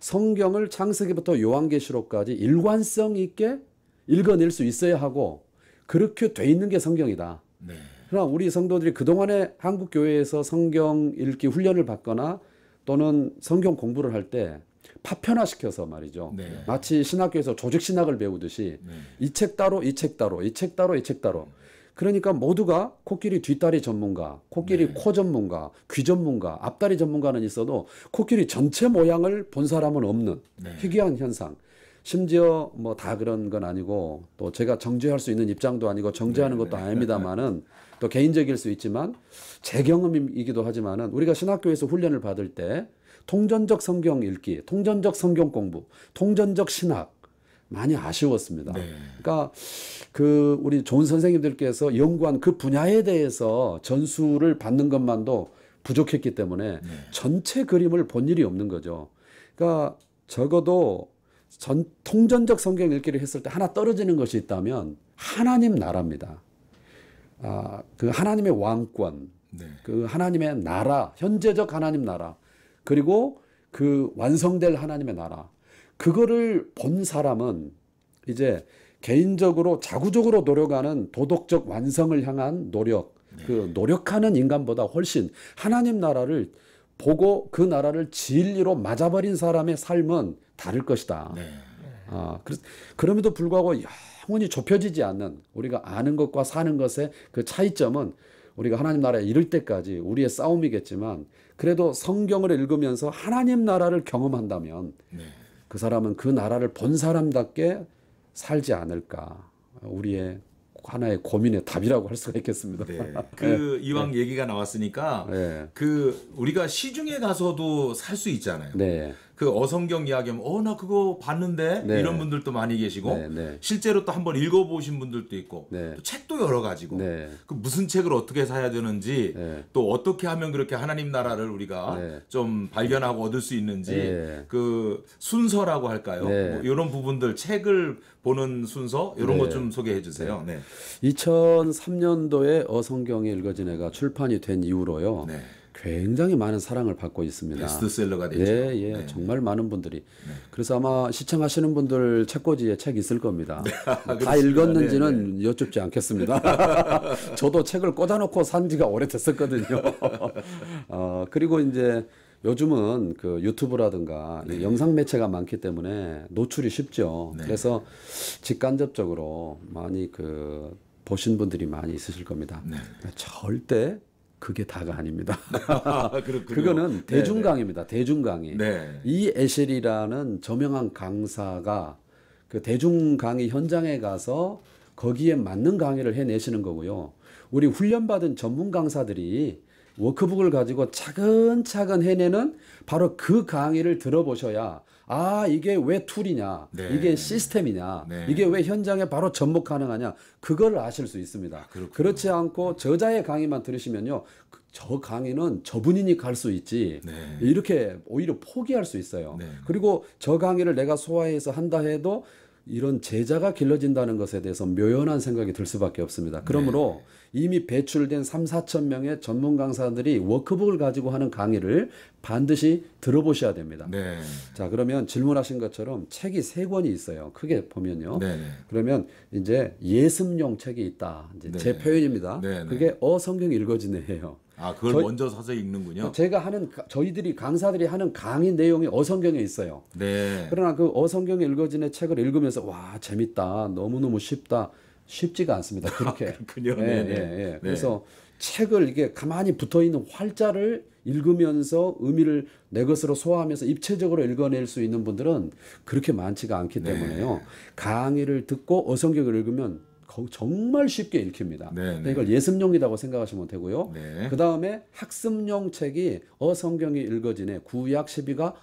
Speaker 3: 성경을 창세기부터 요한계시록까지 일관성 있게 읽어낼 수 있어야 하고 그렇게 돼 있는 게 성경이다. 네. 그러나 우리 성도들이 그동안에 한국 교회에서 성경 읽기 훈련을 받거나 또는 성경 공부를 할 때 파편화시켜서 말이죠. 네. 마치 신학교에서 조직 신학을 배우듯이 네. 이책 따로 이 책 따로 이 책 따로 이 책 따로 그러니까 모두가 코끼리 뒷다리 전문가, 코끼리 네. 코 전문가, 귀 전문가, 앞다리 전문가는 있어도 코끼리 전체 모양을 본 사람은 없는 네. 희귀한 현상. 심지어 뭐 다 그런 건 아니고 또 제가 정죄할 수 있는 입장도 아니고 정죄하는 네, 것도 네. 아닙니다만은 또 개인적일 수 있지만 제 경험이기도 하지만은 우리가 신학교에서 훈련을 받을 때 통전적 성경 읽기, 통전적 성경 공부, 통전적 신학 많이 아쉬웠습니다. 네. 그러니까 그 우리 좋은 선생님들께서 연구한 그 분야에 대해서 전수를 받는 것만도 부족했기 때문에 네. 전체 그림을 본 일이 없는 거죠. 그러니까 적어도 전, 통전적 성경 읽기를 했을 때 하나 떨어지는 것이 있다면 하나님 나라입니다. 아, 그 하나님의 왕권, 네. 그 하나님의 나라, 현재적 하나님 나라, 그리고 그 완성될 하나님의 나라. 그거를 본 사람은 이제 개인적으로 자구적으로 노력하는 도덕적 완성을 향한 노력, 그 네. 그 노력하는 인간보다 훨씬 하나님 나라를 보고 그 나라를 진리로 맞아버린 사람의 삶은 다를 것이다. 네. 아, 그래서 그럼에도 불구하고 영원히 좁혀지지 않는 우리가 아는 것과 사는 것의 그 차이점은 우리가 하나님 나라에 이를 때까지 우리의 싸움이겠지만 그래도 성경을 읽으면서 하나님 나라를 경험한다면 네. 그 사람은 그 나라를 본 사람답게 살지 않을까 우리의 하나의 고민의 답이라고 할 수가 있겠습니다. 네. 그
Speaker 1: 네. 이왕 네. 얘기가 나왔으니까 네. 그 우리가 시중에 가서도 살 수 있잖아요. 네. 그 어성경 이야기하면 어 나 그거 봤는데 네. 이런 분들도 많이 계시고 네, 네. 실제로 또 한번 읽어보신 분들도 있고 네. 또 책도 여러 가지고 네. 그 무슨 책을 어떻게 사야 되는지 네. 또 어떻게 하면 그렇게 하나님 나라를 우리가 좀 발견하고 얻을 수 있는지 그 순서라고 할까요? 뭐 이런 부분들 책을 보는 순서 이런 것 좀 소개해 주세요. 네.
Speaker 3: 2003년도에 어성경이 읽어진 애가 출판이 된 이후로요. 굉장히 많은 사랑을 받고 있습니다. 베스트셀러가 됐죠. 예, 예, 네. 정말 많은 분들이. 네. 그래서 아마 시청하시는 분들 책꽂이에 책 있을 겁니다. 네. 다 읽었는지는 네, 네. 여쭙지 않겠습니다. 저도 책을 꽂아놓고 산 지가 오래됐었거든요. 어, 그리고 이제 요즘은 그 유튜브라든가 네. 영상 매체가 많기 때문에 노출이 쉽죠. 네. 그래서 직간접적으로 많이 그 보신 분들이 많이 있으실 겁니다. 네. 그러니까 절대 그게 다가 아닙니다. 아, 그거는 네, 네. 대중강입니다. 대중강의. 네. 이 에셸이라는 저명한 강사가 그 대중강의 현장에 가서 거기에 맞는 강의를 해내시는 거고요. 우리 훈련받은 전문 강사들이 워크북을 가지고 차근차근 해내는 바로 그 강의를 들어보셔야 아 이게 왜 툴이냐, 네. 이게 시스템이냐, 네. 이게 왜 현장에 바로 접목 가능하냐 그걸 아실 수 있습니다. 아, 그렇지 않고 저자의 강의만 들으시면요. 그 저 강의는 저분이니 갈 수 있지 네. 이렇게 오히려 포기할 수 있어요. 네. 그리고 저 강의를 내가 소화해서 한다 해도 이런 제자가 길러진다는 것에 대해서 묘연한 생각이 들 수밖에 없습니다. 그러므로 네. 이미 배출된 3, 4천 명의 전문 강사들이 워크북을 가지고 하는 강의를 반드시 들어보셔야 됩니다. 네. 자, 그러면 질문하신 것처럼 책이 세 권이 있어요. 크게 보면요. 네. 네. 그러면 이제 예습용 책이 있다. 이제 제 네. 표현입니다. 네, 그게 어성경 읽어지네요. 아, 그걸 저희, 먼저 사서 읽는군요. 제가 하는 저희들이 강사들이 하는 강의 내용이 어성경에 있어요. 네. 그러나 그 어성경에 읽어지는 책을 읽으면서 와 재밌다, 너무 너무 쉽다, 쉽지가 않습니다. 아, 그렇게. 아, 그렇군요. 예, 네, 예, 네, 네. 네. 그래서 책을 이게 가만히 붙어 있는 활자를 읽으면서 의미를 내 것으로 소화하면서 입체적으로 읽어낼 수 있는 분들은 그렇게 많지가 않기 네. 때문에요. 네. 강의를 듣고 어성경을 읽으면 정말 쉽게 읽힙니다. 네네. 네. 이걸 예습용이라고 생각하시면 되고요. 네. 그 다음에 학습용 책이 어 성경이 읽어지네 구약 12가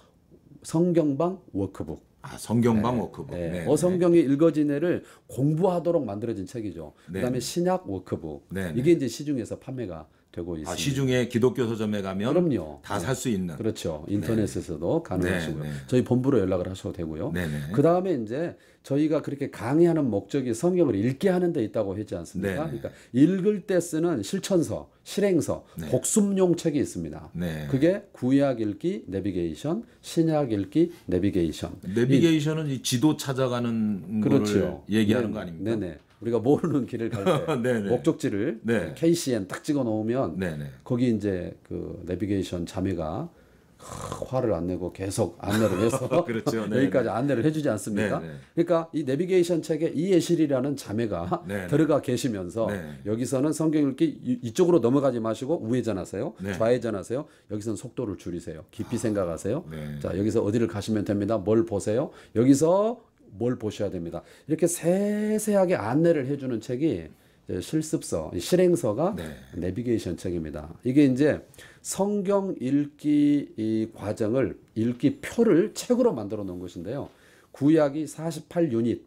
Speaker 3: 성경방 워크북. 아 성경방 네. 워크북. 네. 네, 네. 어성경이 읽어지네를 공부하도록 만들어진 책이죠. 그다음에 신약 워크북. 이게 이제 시중에서 판매가 되고 아, 있습니다. 아,
Speaker 1: 시중에 기독교 서점에 가면
Speaker 3: 그럼요. 다살수 네. 있는. 그렇죠. 네. 인터넷에서도 가능하시고요. 네, 네 저희 본부로 연락을 하셔도 되고요. 그 다음에 이제 저희가 그렇게 강의하는 목적이 성경을 읽게 하는 데 있다고 했지 않습니까? 네 그러니까 읽을 때 쓰는 실천서, 실행서, 네. 복습용 책이 있습니다. 네. 그게 구약 읽기 내비게이션, 신약 읽기 내비게이션. 내비게이션은
Speaker 1: 이, 이 지도 찾아가는 그렇죠. 얘기하는 네. 거 아닙니까? 네네. 우리가 모르는 길을 갈때 네, 네.
Speaker 3: 목적지를 네. KCN 딱 찍어 놓으면 네, 거기 이제 그 내비게이션 자매가 화를 안 내고 계속 안내를 해서 그렇죠. 여기까지 안내를 해주지 않습니까? 네네. 그러니까 이 내비게이션 책에 이예실이라는 자매가 네네. 들어가 계시면서 네네. 여기서는 성경 읽기 이쪽으로 넘어가지 마시고 우회전하세요, 좌회전하세요. 여기서는 속도를 줄이세요, 깊이 아, 생각하세요. 자 여기서 어디를 가시면 됩니다. 뭘 보세요? 여기서 뭘 보셔야 됩니다. 이렇게 세세하게 안내를 해주는 책이 실습서, 실행서가 네. 비게이션 책입니다. 이게 이제 성경 읽기 이 과정을 읽기 표를 책으로 만들어 놓은 것인데요. 구약이 48유닛,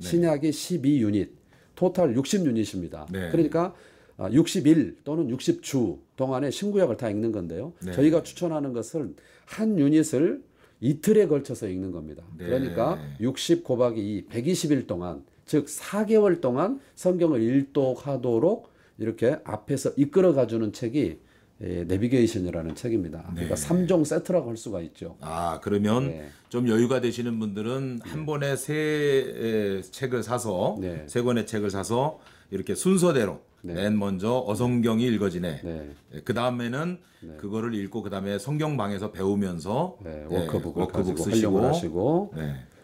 Speaker 3: 신약이 12유닛, 토탈 60유닛입니다. 네. 그러니까 6 아, 0 또는 60주 동안에 신구약을 다 읽는 건데요. 네. 저희가 추천하는 것은 한 유닛을 이틀에 걸쳐서 읽는 겁니다. 네. 그러니까 60 곱하기 2, 120일 동안 즉 4개월 동안 성경을 일독하도록 이렇게 앞에서 이끌어 가주는 책이 예, 내비게이션이라는 책입니다. 네. 그러니까 3종 세트라고 할 수가 있죠. 아
Speaker 1: 그러면 네. 좀 여유가 되시는 분들은 한 네. 번에 세 에, 책을 사서 네. 세 권의 책을 사서 이렇게 순서대로 네. 맨 먼저 어성경이 읽어지네. 네. 예, 그 다음에는 네. 그거를 읽고 그 다음에 성경방에서 배우면서 네, 예, 워크북을 워크북 쓰시고 하시고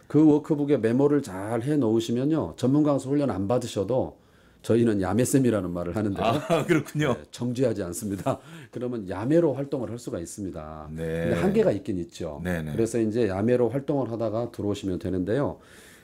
Speaker 3: 그 워크북에 메모를 잘 해 놓으시면요 전문 강사 훈련 안 받으셔도 저희는 야매쌤이라는 말을 하는데요. 아, 그렇군요. 네, 정지하지 않습니다. 그러면 야매로 활동을 할 수가 있습니다. 네. 근데 한계가 있긴 있죠. 네네. 그래서 이제 야매로 활동을 하다가 들어오시면 되는데요.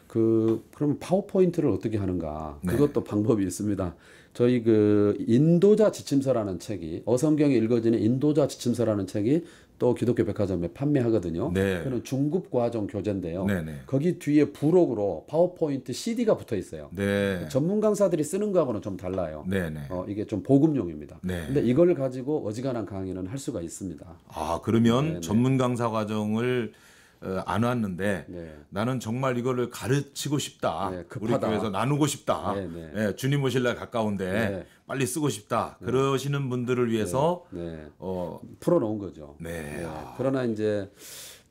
Speaker 3: 그, 그럼 파워포인트를 어떻게 하는가. 그것도 방법이 있습니다. 저희 그 인도자 지침서라는 책이 어성경에 읽어지는 인도자 지침서라는 책이 또 기독교 백화점에 판매하거든요. 네. 그는 중급 과정 교재인데요. 네, 네. 거기 뒤에 부록으로 파워포인트 CD가 붙어 있어요. 네. 전문 강사들이 쓰는 거하고는 좀 달라요. 네, 네. 어, 이게 좀 보급용입니다. 근데 이걸 가지고 어지간한 강의는 할 수가 있습니다.
Speaker 1: 아 그러면 전문 강사 과정을 어, 안 왔는데 네. 나는 정말 이거를 가르치고 싶다. 네, 우리 교회에서 나누고 싶다. 네, 네, 예, 주님 오실 날
Speaker 3: 가까운데 네. 빨리 쓰고 싶다. 네. 그러시는 분들을 위해서 어, 풀어놓은 거죠. 네. 그러나 이제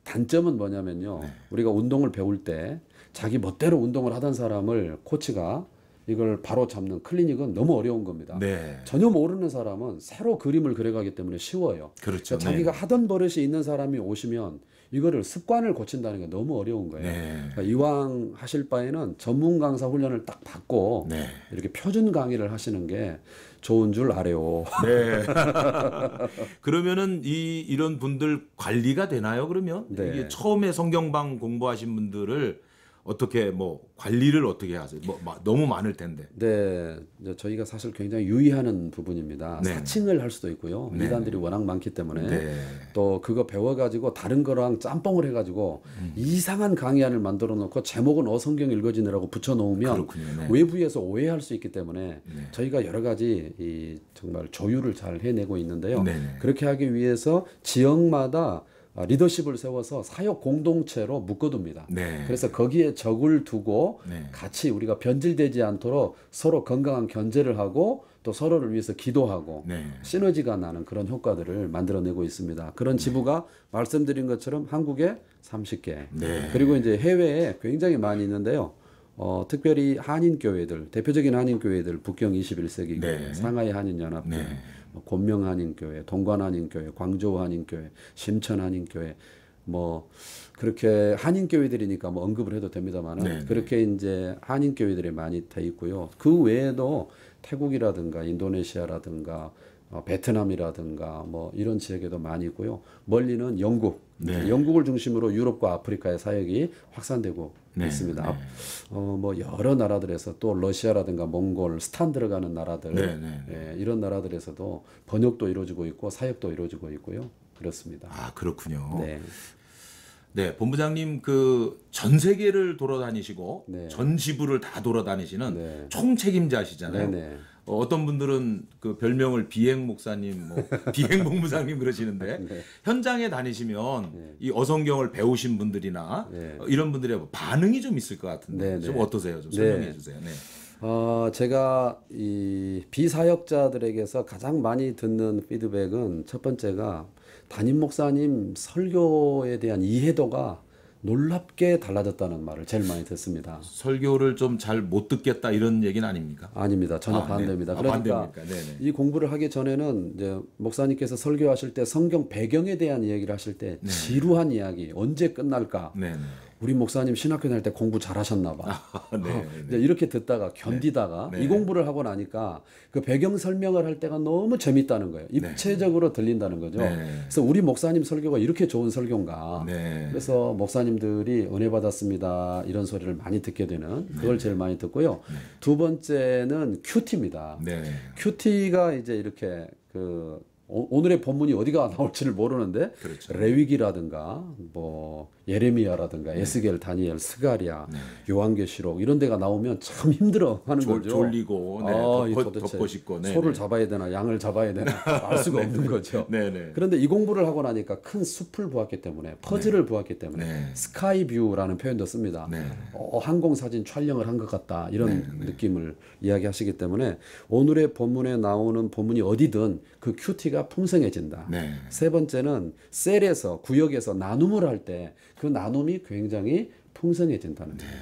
Speaker 3: 단점은 뭐냐면요. 우리가 운동을 배울 때 자기 멋대로 운동을 하던 사람을 코치가 이걸 바로 잡는 클리닉은 너무 어려운 겁니다. 네. 전혀 모르는 사람은 새로 그림을 그려가기 때문에 쉬워요. 그렇죠. 그러니까 자기가 하던 버릇이 있는 사람이 오시면 이거를 습관을 고친다는 게 너무 어려운 거예요. 네. 그러니까 이왕 하실 바에는 전문 강사 훈련을 딱 받고 네. 이렇게 표준 강의를 하시는 게 좋은 줄 알아요. 네. 그러면은 이
Speaker 1: 이런 분들 관리가 되나요? 그러면 네. 이게 처음에 성경방 공부하신 분들을 어떻게 뭐 관리를 어떻게 하세요? 뭐 너무 많을 텐데.
Speaker 3: 네, 저희가 사실 굉장히 유의하는 부분입니다. 네. 사칭을 할 수도 있고요. 네. 미단들이 워낙 많기 때문에 네. 또 그거 배워가지고 다른 거랑 짬뽕을 해가지고 음. 이상한 강의안을 만들어놓고 제목은 어성경 읽어지느라고 붙여놓으면 네. 외부에서 오해할 수 있기 때문에 네. 저희가 여러 가지 이 정말 조율을 잘 해내고 있는데요. 네, 그렇게 하기 위해서 지역마다 어, 리더십을 세워서 사역 공동체로 묶어둡니다. 네. 그래서 거기에 적을 두고 네. 같이 우리가 변질되지 않도록 서로 건강한 견제를 하고 또 서로를 위해서 기도하고 네. 시너지가 나는 그런 효과들을 만들어내고 있습니다. 그런 네. 지부가 말씀드린 것처럼 한국에 30개 그리고 이제 해외에 굉장히 많이 있는데요. 어, 특별히 한인 교회들 대표적인 한인 교회들 북경 21세기 상하이 한인 연합회 곤명 뭐 한인교회, 동관 한인교회, 광저우 한인교회, 심천 한인교회 뭐 그렇게 한인 교회들이니까 뭐 언급을 해도 됩니다만은 네, 네. 그렇게 이제 한인 교회들이 많이 돼 있고요. 그 외에도 태국이라든가 인도네시아라든가 어, 베트남이라든가 뭐 이런 지역에도 많이 있고요. 멀리는 영국, 네. 영국을 중심으로 유럽과 아프리카의 사역이 확산되고 네. 있습니다. 네. 어, 뭐 여러 나라들에서 또 러시아라든가 몽골, 스탄 들어가는 나라들 네, 네, 네. 예, 이런 나라들에서도 번역도 이루어지고 있고 사역도 이루어지고 있고요. 그렇습니다. 아
Speaker 1: 그렇군요. 네. 네, 본부장님 그 전 세계를 돌아다니시고 전 지부를 다 돌아다니시는 총 책임자시잖아요. 어, 어떤 분들은 그 별명을 비행 목사님, 뭐 비행 목무사님 그러시는데 네. 현장에 다니시면 네. 이 어성경을 배우신 분들이나 네. 어, 이런 분들의 반응이 좀 있을 것 같은데 네, 좀 네. 어떠세요? 좀 설명해 네. 주세요. 네.
Speaker 3: 어, 제가 이 비사역자들에게서 가장 많이 듣는 피드백은 첫 번째가 담임 목사님 설교에 대한 이해도가 놀랍게 달라졌다는 말을 제일 많이 듣습니다.
Speaker 1: 설교를 좀 잘 못 듣겠다 이런 얘기는 아닙니까? 아닙니다. 전혀 아, 네. 반대입니다. 아, 그러니까 네. 그러니까 아,
Speaker 3: 이 공부를 하기 전에는 이제 목사님께서 설교하실 때 성경 배경에 대한 이야기를 하실 때 네. 지루한 이야기 언제 끝날까? 네네. 우리 목사님 신학교 다닐 때 공부 잘하셨나 봐. 아, 네, 어, 네. 이렇게 듣다가 네, 견디다가 네. 이 공부를 하고 나니까 그 배경 설명을 할 때가 너무 재밌다는 거예요. 네. 입체적으로 들린다는 거죠. 네. 그래서 우리 목사님 설교가 이렇게 좋은 설교인가. 그래서 목사님들이 은혜 받았습니다 이런 소리를 많이 듣게 되는 그걸 제일 많이 듣고요. 두 번째는 큐티입니다. 큐티가 이제 이렇게 그 오늘의 본문이 어디가 나올지를 모르는데 그렇죠. 레위기라든가 뭐 예레미야라든가 네. 에스겔, 다니엘, 스가리아, 네. 요한계시록 이런 데가 나오면 참 힘들어 하는 졸, 거죠. 졸리고 네, 아, 덮고, 덮고 싶고 네, 소를 네. 잡아야 되나 양을 잡아야 되나 알 수가 없는
Speaker 1: 거죠. 그런데
Speaker 3: 이 공부를 하고 나니까 큰 숲을 보았기 때문에 퍼즐을 보았기 때문에 스카이뷰라는 표현도 씁니다. 어, 항공 사진 촬영을 한 것 같다 이런 느낌을 이야기하시기 때문에 오늘의 본문에 나오는 본문이 어디든 그 큐티가 풍성해진다. 세 번째는 셀에서 구역에서 나눔을 할때 그 나눔이 굉장히 풍성해진다는 거예요. 네.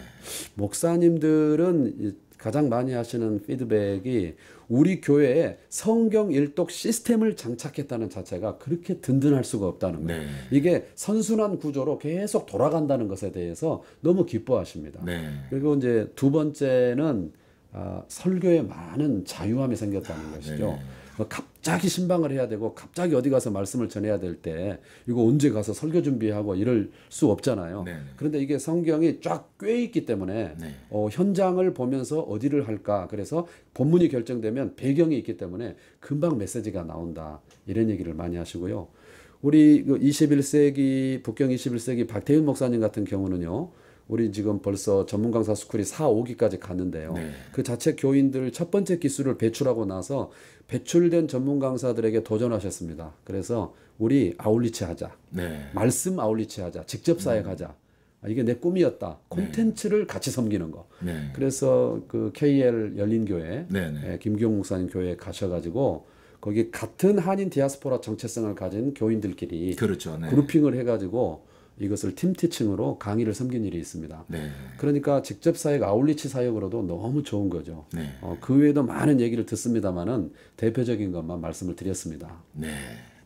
Speaker 3: 목사님들은 가장 많이 하시는 피드백이 우리 교회에 성경 일독 시스템을 장착했다는 자체가 그렇게 든든할 수가 없다는 거예요. 네. 이게 선순환 구조로 계속 돌아간다는 것에 대해서 너무 기뻐하십니다. 네. 그리고 이제 두 번째는 아, 설교에 많은 자유함이 생겼다는 아, 것이죠. 아, 뭐 갑자기 신방을 해야 되고 갑자기 어디 가서 말씀을 전해야 될 때 이거 언제 가서 설교 준비하고 이럴 수 없잖아요. 네, 네. 그런데 이게 성경이 쫙 꽤 있기 때문에 네. 어, 현장을 보면서 어디를 할까 그래서 본문이 결정되면 배경이 있기 때문에 금방 메시지가 나온다 이런 얘기를 많이 하시고요. 우리 21세기 그 북경 21세기 박태윤 목사님 같은 경우는요. 우리 지금 벌써 전문 강사 스쿨이 4, 5기까지 갔는데요. 네. 그 자체 교인들 첫 번째 기술을 배출하고 나서 배출된 전문 강사들에게 도전하셨습니다. 그래서 우리 아울리치 하자. 네. 말씀 아울리치 하자. 직접 사역가자 음. 아, 이게 내 꿈이었다. 네. 콘텐츠를 네. 같이 섬기는 거. 네. 그래서 그 KL 열린교회, 네, 예, 김경 목사님 교회에 가셔가지고 거기 같은 한인 디아스포라 정체성을 가진 교인들끼리 그렇죠. 그룹핑을 해가지고 이것을 팀 티칭으로 강의를 섬긴 일이 있습니다. 네. 그러니까 직접 사역 아울리치 사역으로도 너무 좋은 거죠. 네. 어, 그 외에도 많은 얘기를 듣습니다만은 대표적인 것만 말씀을 드렸습니다. 네.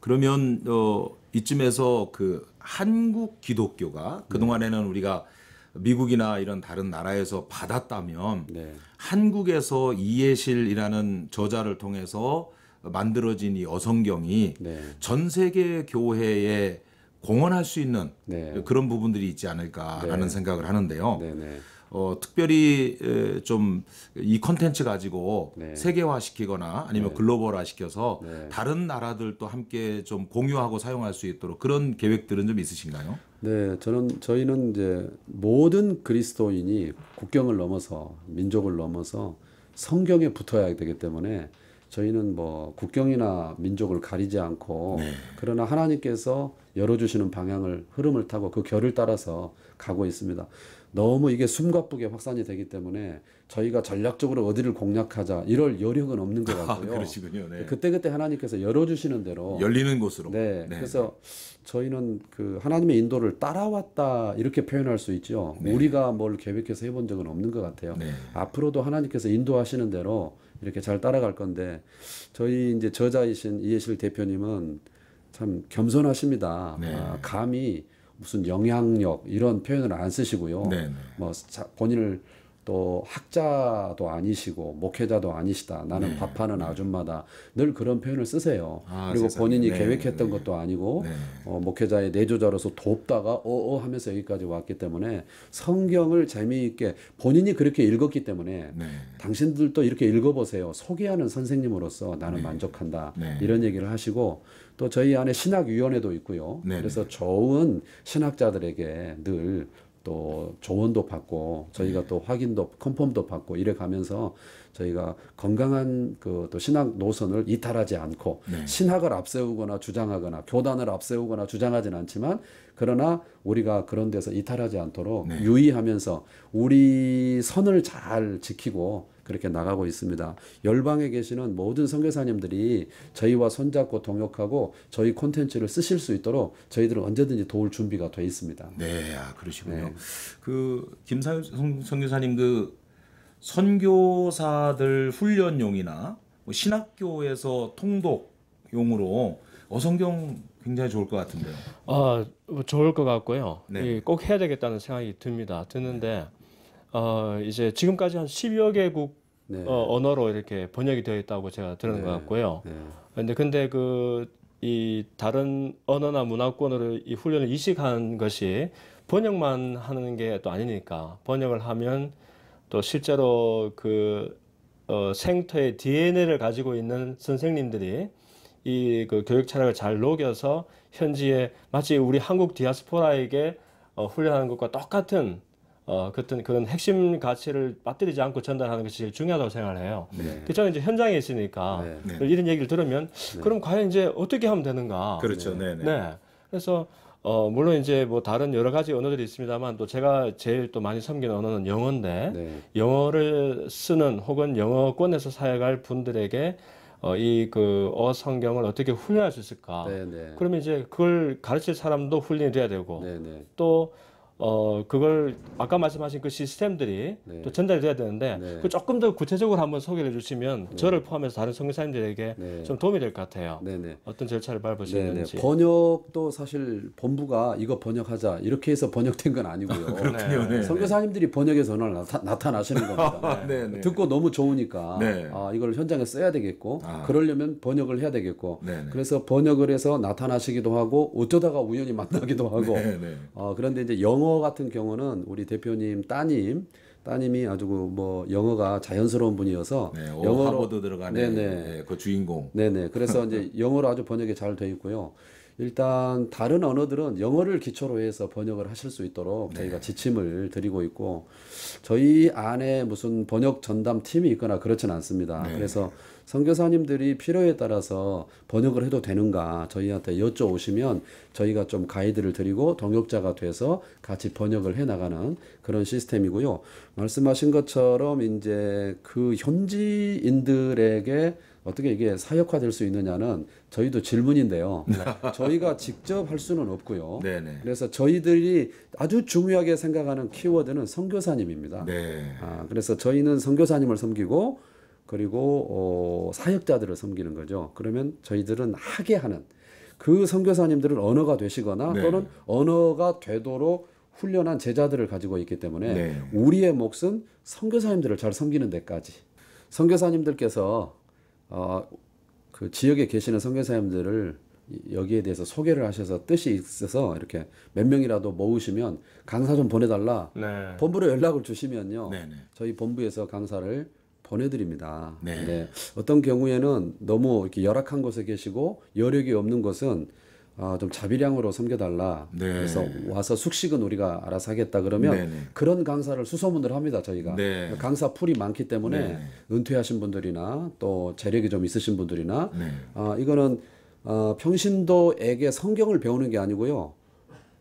Speaker 3: 그러면 어,
Speaker 1: 이쯤에서 그 한국 기독교가 그 동안에는 우리가 미국이나 이런 다른 나라에서 받았다면 네. 한국에서 이해실이라는 저자를 통해서 만들어진 이 어성경이 네. 전 세계 교회에 공헌할 수 있는 네. 그런 부분들이 있지 않을까라는 네. 생각을 하는데요. 네, 네. 어, 특별히 좀이 컨텐츠 가지고 네. 세계화 시키거나 아니면 네. 글로벌화 시켜서 다른 나라들도 함께 좀 공유하고 사용할 수 있도록 그런 계획들은 좀 있으신가요?
Speaker 3: 네, 저는 저희는 이제 모든 그리스도인이 국경을 넘어서 민족을 넘어서 성경에 붙어야 되기 때문에 저희는 뭐 국경이나 민족을 가리지 않고 네. 그러나 하나님께서 열어주시는 방향을 흐름을 타고 그 결을 따라서 가고 있습니다. 너무 이게 숨가쁘게 확산이 되기 때문에 저희가 전략적으로 어디를 공략하자 이럴 여력은 없는 것 아, 같고요. 아, 그러시군요. 네. 그때 그때 하나님께서 열어주시는 대로 열리는 곳으로. 네. 네. 그래서 저희는 그 하나님의 인도를 따라왔다 이렇게 표현할 수 있죠. 네. 우리가 뭘 계획해서 해본 적은 없는 것 같아요. 네. 앞으로도 하나님께서 인도하시는 대로 이렇게 잘 따라갈 건데 저희 이제 저자이신 이해실 대표님은 참 겸손하십니다. 네. 아, 감히 무슨 영향력 이런 표현을 안 쓰시고요. 네, 네. 뭐 자, 본인을 또 학자도 아니시고 목회자도 아니시다. 나는 네. 밥하는 네. 아줌마다. 늘 그런 표현을 쓰세요. 아, 그리고 세상에. 네, 본인이 네, 계획했던 네. 것도 아니고 네. 어, 목회자의 내조자로서 돕다가 어어 어 하면서 여기까지 왔기 때문에 성경을 재미있게 본인이 그렇게 읽었기 때문에 당신들도 이렇게 읽어보세요. 소개하는 선생님으로서 나는 만족한다. 이런 얘기를 하시고 또 저희 안에 신학위원회도 있고요. 그래서 좋은 신학자들에게 늘또 조언도 받고 저희가 또 확인도 컨펌도 받고 이래 가면서 저희가 건강한 그 또 신학 노선을 이탈하지 않고 네. 신학을 앞세우거나 주장하거나 교단을 앞세우거나 주장하진 않지만 그러나 우리가 그런 데서 이탈하지 않도록 네. 유의하면서 우리 선을 잘 지키고 그렇게 나가고 있습니다. 열방에 계시는 모든 선교사님들이 저희와 손잡고 동역하고 저희 콘텐츠를 쓰실 수 있도록 저희들은 언제든지 도울 준비가 돼 있습니다. 네, 아, 그러시군요. 네.
Speaker 2: 그김사
Speaker 1: 선교사님 그 선교사들 훈련용이나
Speaker 2: 뭐 신학교에서 통독용으로 어성경 굉장히 좋을 것 같은데요. 아, 뭐 좋을 것 같고요. 네. 예, 꼭 해야 되겠다는 생각이 듭니다. 드는데 어, 이제 지금까지 한 12여 개국 네. 어, 언어로 이렇게 번역이 되어 있다고 제가 들은 네. 것 같고요. 네. 근데 근데 그 이 다른 언어나 문화권으로 이 훈련을 이식한 것이 번역만 하는 게 또 아니니까 번역을 하면 또 실제로 그 어, 생터의 DNA를 가지고 있는 선생님들이 이 그 교육 철학을 잘 녹여서 현지에 마치 우리 한국 디아스포라에게 어, 훈련하는 것과 똑같은 어, 그런 그런 핵심 가치를 빠뜨리지 않고 전달하는 것이 제일 중요하다고 생각을 해요. 네. 그 저는 이제 현장에 있으니까 네. 네. 그 이런 얘기를 들으면 네. 그럼 과연 이제 어떻게 하면 되는가? 그렇죠. 네, 네. 네. 그래서 어, 물론 이제 뭐 다른 여러 가지 언어들이 있습니다만 또 제가 제일 또 많이 섬기는 언어는 영어인데 네. 영어를 쓰는 혹은 영어권에서 살아갈 분들에게 어, 이그 어성경을 어떻게 훈련할 수 있을까? 네, 그러면 이제 그걸 가르칠 사람도 훈련이 돼야 되고 또어 그걸 아까 말씀하신 그 시스템들이 네. 또 전달이 돼야 되는데 네. 그 조금 더 구체적으로 한번 소개를 해주시면 네. 저를 포함해서 다른 성교사님들에게 네. 좀 도움이 될 것 같아요. 네네. 어떤 절차를 밟으시는지 네, 네.
Speaker 3: 번역도 사실 본부가 이거 번역하자 이렇게 해서 번역된 건 아니고요. 그렇군요. 성교사님들이 번역의 전원을 나타, 나시는 겁니다. 듣고 너무 좋으니까 아, 이걸 현장에 써야 되겠고 아. 그러려면 번역을 해야 되겠고 그래서 번역을 해서 나타나시기도 하고 어쩌다가 우연히 만나기도 하고 어, 그런데 이제 영어 영어 같은 경우는 우리 대표님 따님 따님이 아주 그 뭐 영어가 자연스러운 분이어서 네, 어, 영어로 하 들어가네. 네네. 네, 그 주인공. 네네. 그래서 이제 영어로 아주 번역이 잘돼 있고요. 일단 다른 언어들은 영어를 기초로 해서 번역을 하실 수 있도록 네. 저희가 지침을 드리고 있고 저희 안에 무슨 번역 전담 팀이 있거나 그렇진 않습니다. 네. 그래서 선교사님들이 필요에 따라서 번역을 해도 되는가 저희한테 여쭤오시면 저희가 좀 가이드를 드리고 동역자가 돼서 같이 번역을 해 나가는 그런 시스템이고요. 말씀하신 것처럼 이제 그 현지인들에게 어떻게 이게 사역화될 수 있느냐는 저희도 질문인데요. 네. 저희가 직접 할 수는 없고요. 네네. 네. 그래서 저희들이 아주 중요하게 생각하는 키워드는 선교사님입니다. 네. 아, 그래서 저희는 선교사님을 섬기고 그리고 어, 사역자들을 섬기는 거죠. 그러면 저희들은 하게 하는 그 선교사님들은 언어가 되시거나 네. 또는 언어가 되도록 훈련한 제자들을 가지고 있기 때문에 네. 우리의 몫은 선교사님들을 잘 섬기는 데까지 선교사님들께서 어, 그 지역에 계시는 선교사님들을 여기에 대해서 소개를 하셔서 뜻이 있어서 이렇게 몇 명이라도 모으시면 강사 좀 보내달라 네. 본부로 연락을 주시면요 네, 네. 저희 본부에서 강사를 보내드립니다. 네. 네. 어떤 경우에는 너무 이렇게 열악한 곳에 계시고 여력이 없는 것은 아, 좀 자비량으로 섬겨달라. 네. 그래서 와서 숙식은 우리가 알아서 하겠다 그러면 네네. 네. 그런 강사를 수소문을 합니다. 저희가 네. 강사 풀이 많기 때문에 네. 은퇴하신 분들이나 또 재력이 좀 있으신 분들이나 네. 아, 이거는 어, 평신도에게 성경을 배우는 게 아니고요.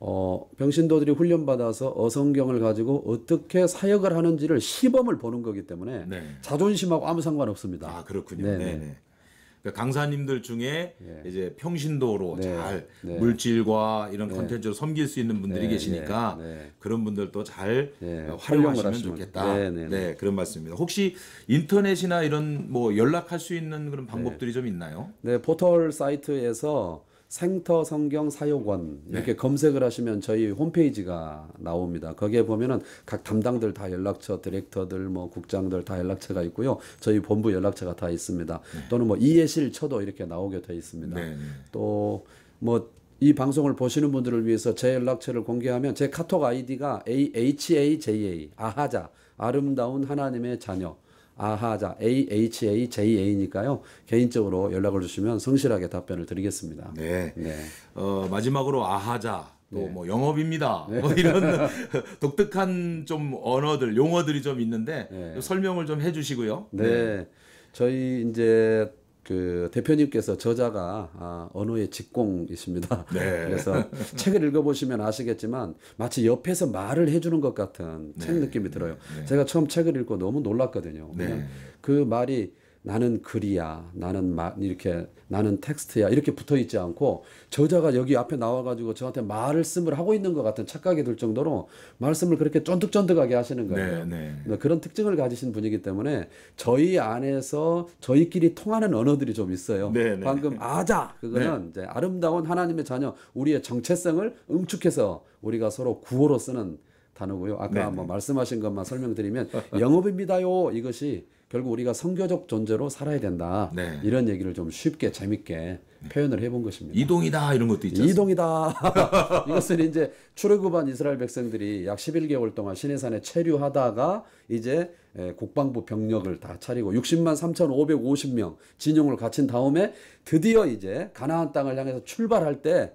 Speaker 3: 어, 병신도들이 훈련받아서 어성경을 가지고 어떻게 사역을 하는지를 시범을 보는 거기 때문에 네. 자존심하고 아무 상관없습니다. 아 그렇군요. 네네. 네네. 네. 그 그러니까 강사님들 중에 네. 이제 평신도로 네. 잘 네.
Speaker 1: 물질과 이런 네. 컨텐츠로 섬길 수 있는 분들이 계시니까 그런 분들도 잘 어, 활용하시면 좋겠다. 네, 그런 말씀입니다. 혹시 인터넷이나 이런 뭐 연락할 수 있는 그런 방법들이 좀 있나요?
Speaker 3: 네, 포털 사이트에서 생터 성경 사역원 네. 이렇게 네. 검색을 하시면 저희 홈페이지가 나옵니다. 거기에 보면은 각 담당들 다 연락처, 디렉터들 뭐 국장들 다 연락처가 있고요. 저희 본부 연락처가 다 있습니다. 네. 또는 뭐 이해실 처도 이렇게 나오게 돼 있습니다. 네. 네. 또뭐 이 방송을 보시는 분들을 위해서 제 연락처를 공개하면 제 카톡 아이디가 AHAJA 아하자 아름다운 하나님의 자녀 아하자 AHAJA니까요. 개인적으로 연락을 주시면 성실하게 답변을 드리겠습니다. 네. 네. 어, 마지막으로 아하자 또뭐 네. 뭐 영업입니다. 네. 뭐 이런 독특한 좀
Speaker 1: 언어들, 용어들이 좀 있는데 네. 설명을 좀 해주시고요. 네. 네.
Speaker 3: 저희 이제 그 대표님께서 저자가 아, 언어의 직공이십니다. 네. 그래서 책을 읽어보시면 아시겠지만 마치 옆에서 말을 해주는 것 같은 네. 책 느낌이 들어요. 네. 제가 처음 책을 읽고 너무 놀랐거든요. 네. 그 말이 나는 글이야, 나는 마, 이렇게 나는 텍스트야 이렇게 붙어 있지 않고 저자가 여기 앞에 나와가지고 저한테 말씀을 하고 있는 것 같은 착각이 들 정도로 말씀을 그렇게 쫀득쫀득하게 하시는 거예요. 네, 네, 네. 그런 특징을 가지신 분이기 때문에 저희 안에서 저희끼리 통하는 언어들이 좀 있어요. 네, 네. 방금 아자 그거는 네. 이제 아름다운 하나님의 자녀 우리의 정체성을 응축해서 우리가 서로 구호로 쓰는 단어고요. 아까 뭐 말씀하신 것만 설명드리면 영업입니다요 이것이 결국 우리가 성교적 존재로 살아야 된다. 네. 이런 얘기를 좀 쉽게 재밌게 네. 표현을 해본 것입니다. 이동이다 이런 것도 있죠. 이동이다. 이것은 이제 출애굽한 이스라엘 백성들이 약 11개월 동안 시내산에 체류하다가 이제 국방부 병력을 다 차리고 60만 3,550명 진영을 갖춘 다음에 드디어 이제 가나안 땅을 향해서 출발할 때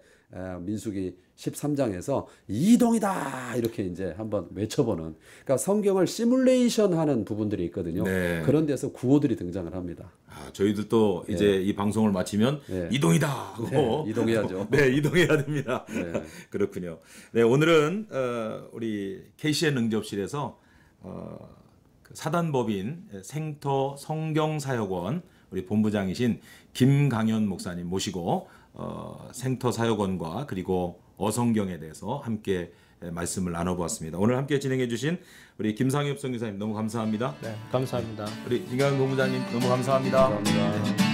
Speaker 3: 민숙이 13장에서 이동이다 이렇게 이제 한번 외쳐보는 그러니까 성경을 시뮬레이션 하는 부분들이 있거든요. 네. 그런 데서 구호들이 등장을 합니다. 아,
Speaker 1: 저희들도 이제 네. 이 방송을 마치면 네. 이동이다 하고 네, 이동해야죠. 네, 이동해야 됩니다. 네. 그렇군요. 네, 오늘은 어, 우리 KCN 응접실에서 어, 그 사단법인 생터 성경사역원 우리 본부장이신 김강현 목사님 모시고 어, 생터 사역원과 그리고 어성경에 대해서 함께 예, 말씀을 나눠보았습니다. 오늘 함께 진행해 주신 우리 김상엽 선교사님 너무 감사합니다. 네, 감사합니다. 우리 김강 본부장님 너무 감사합니다.
Speaker 3: 감사합니다.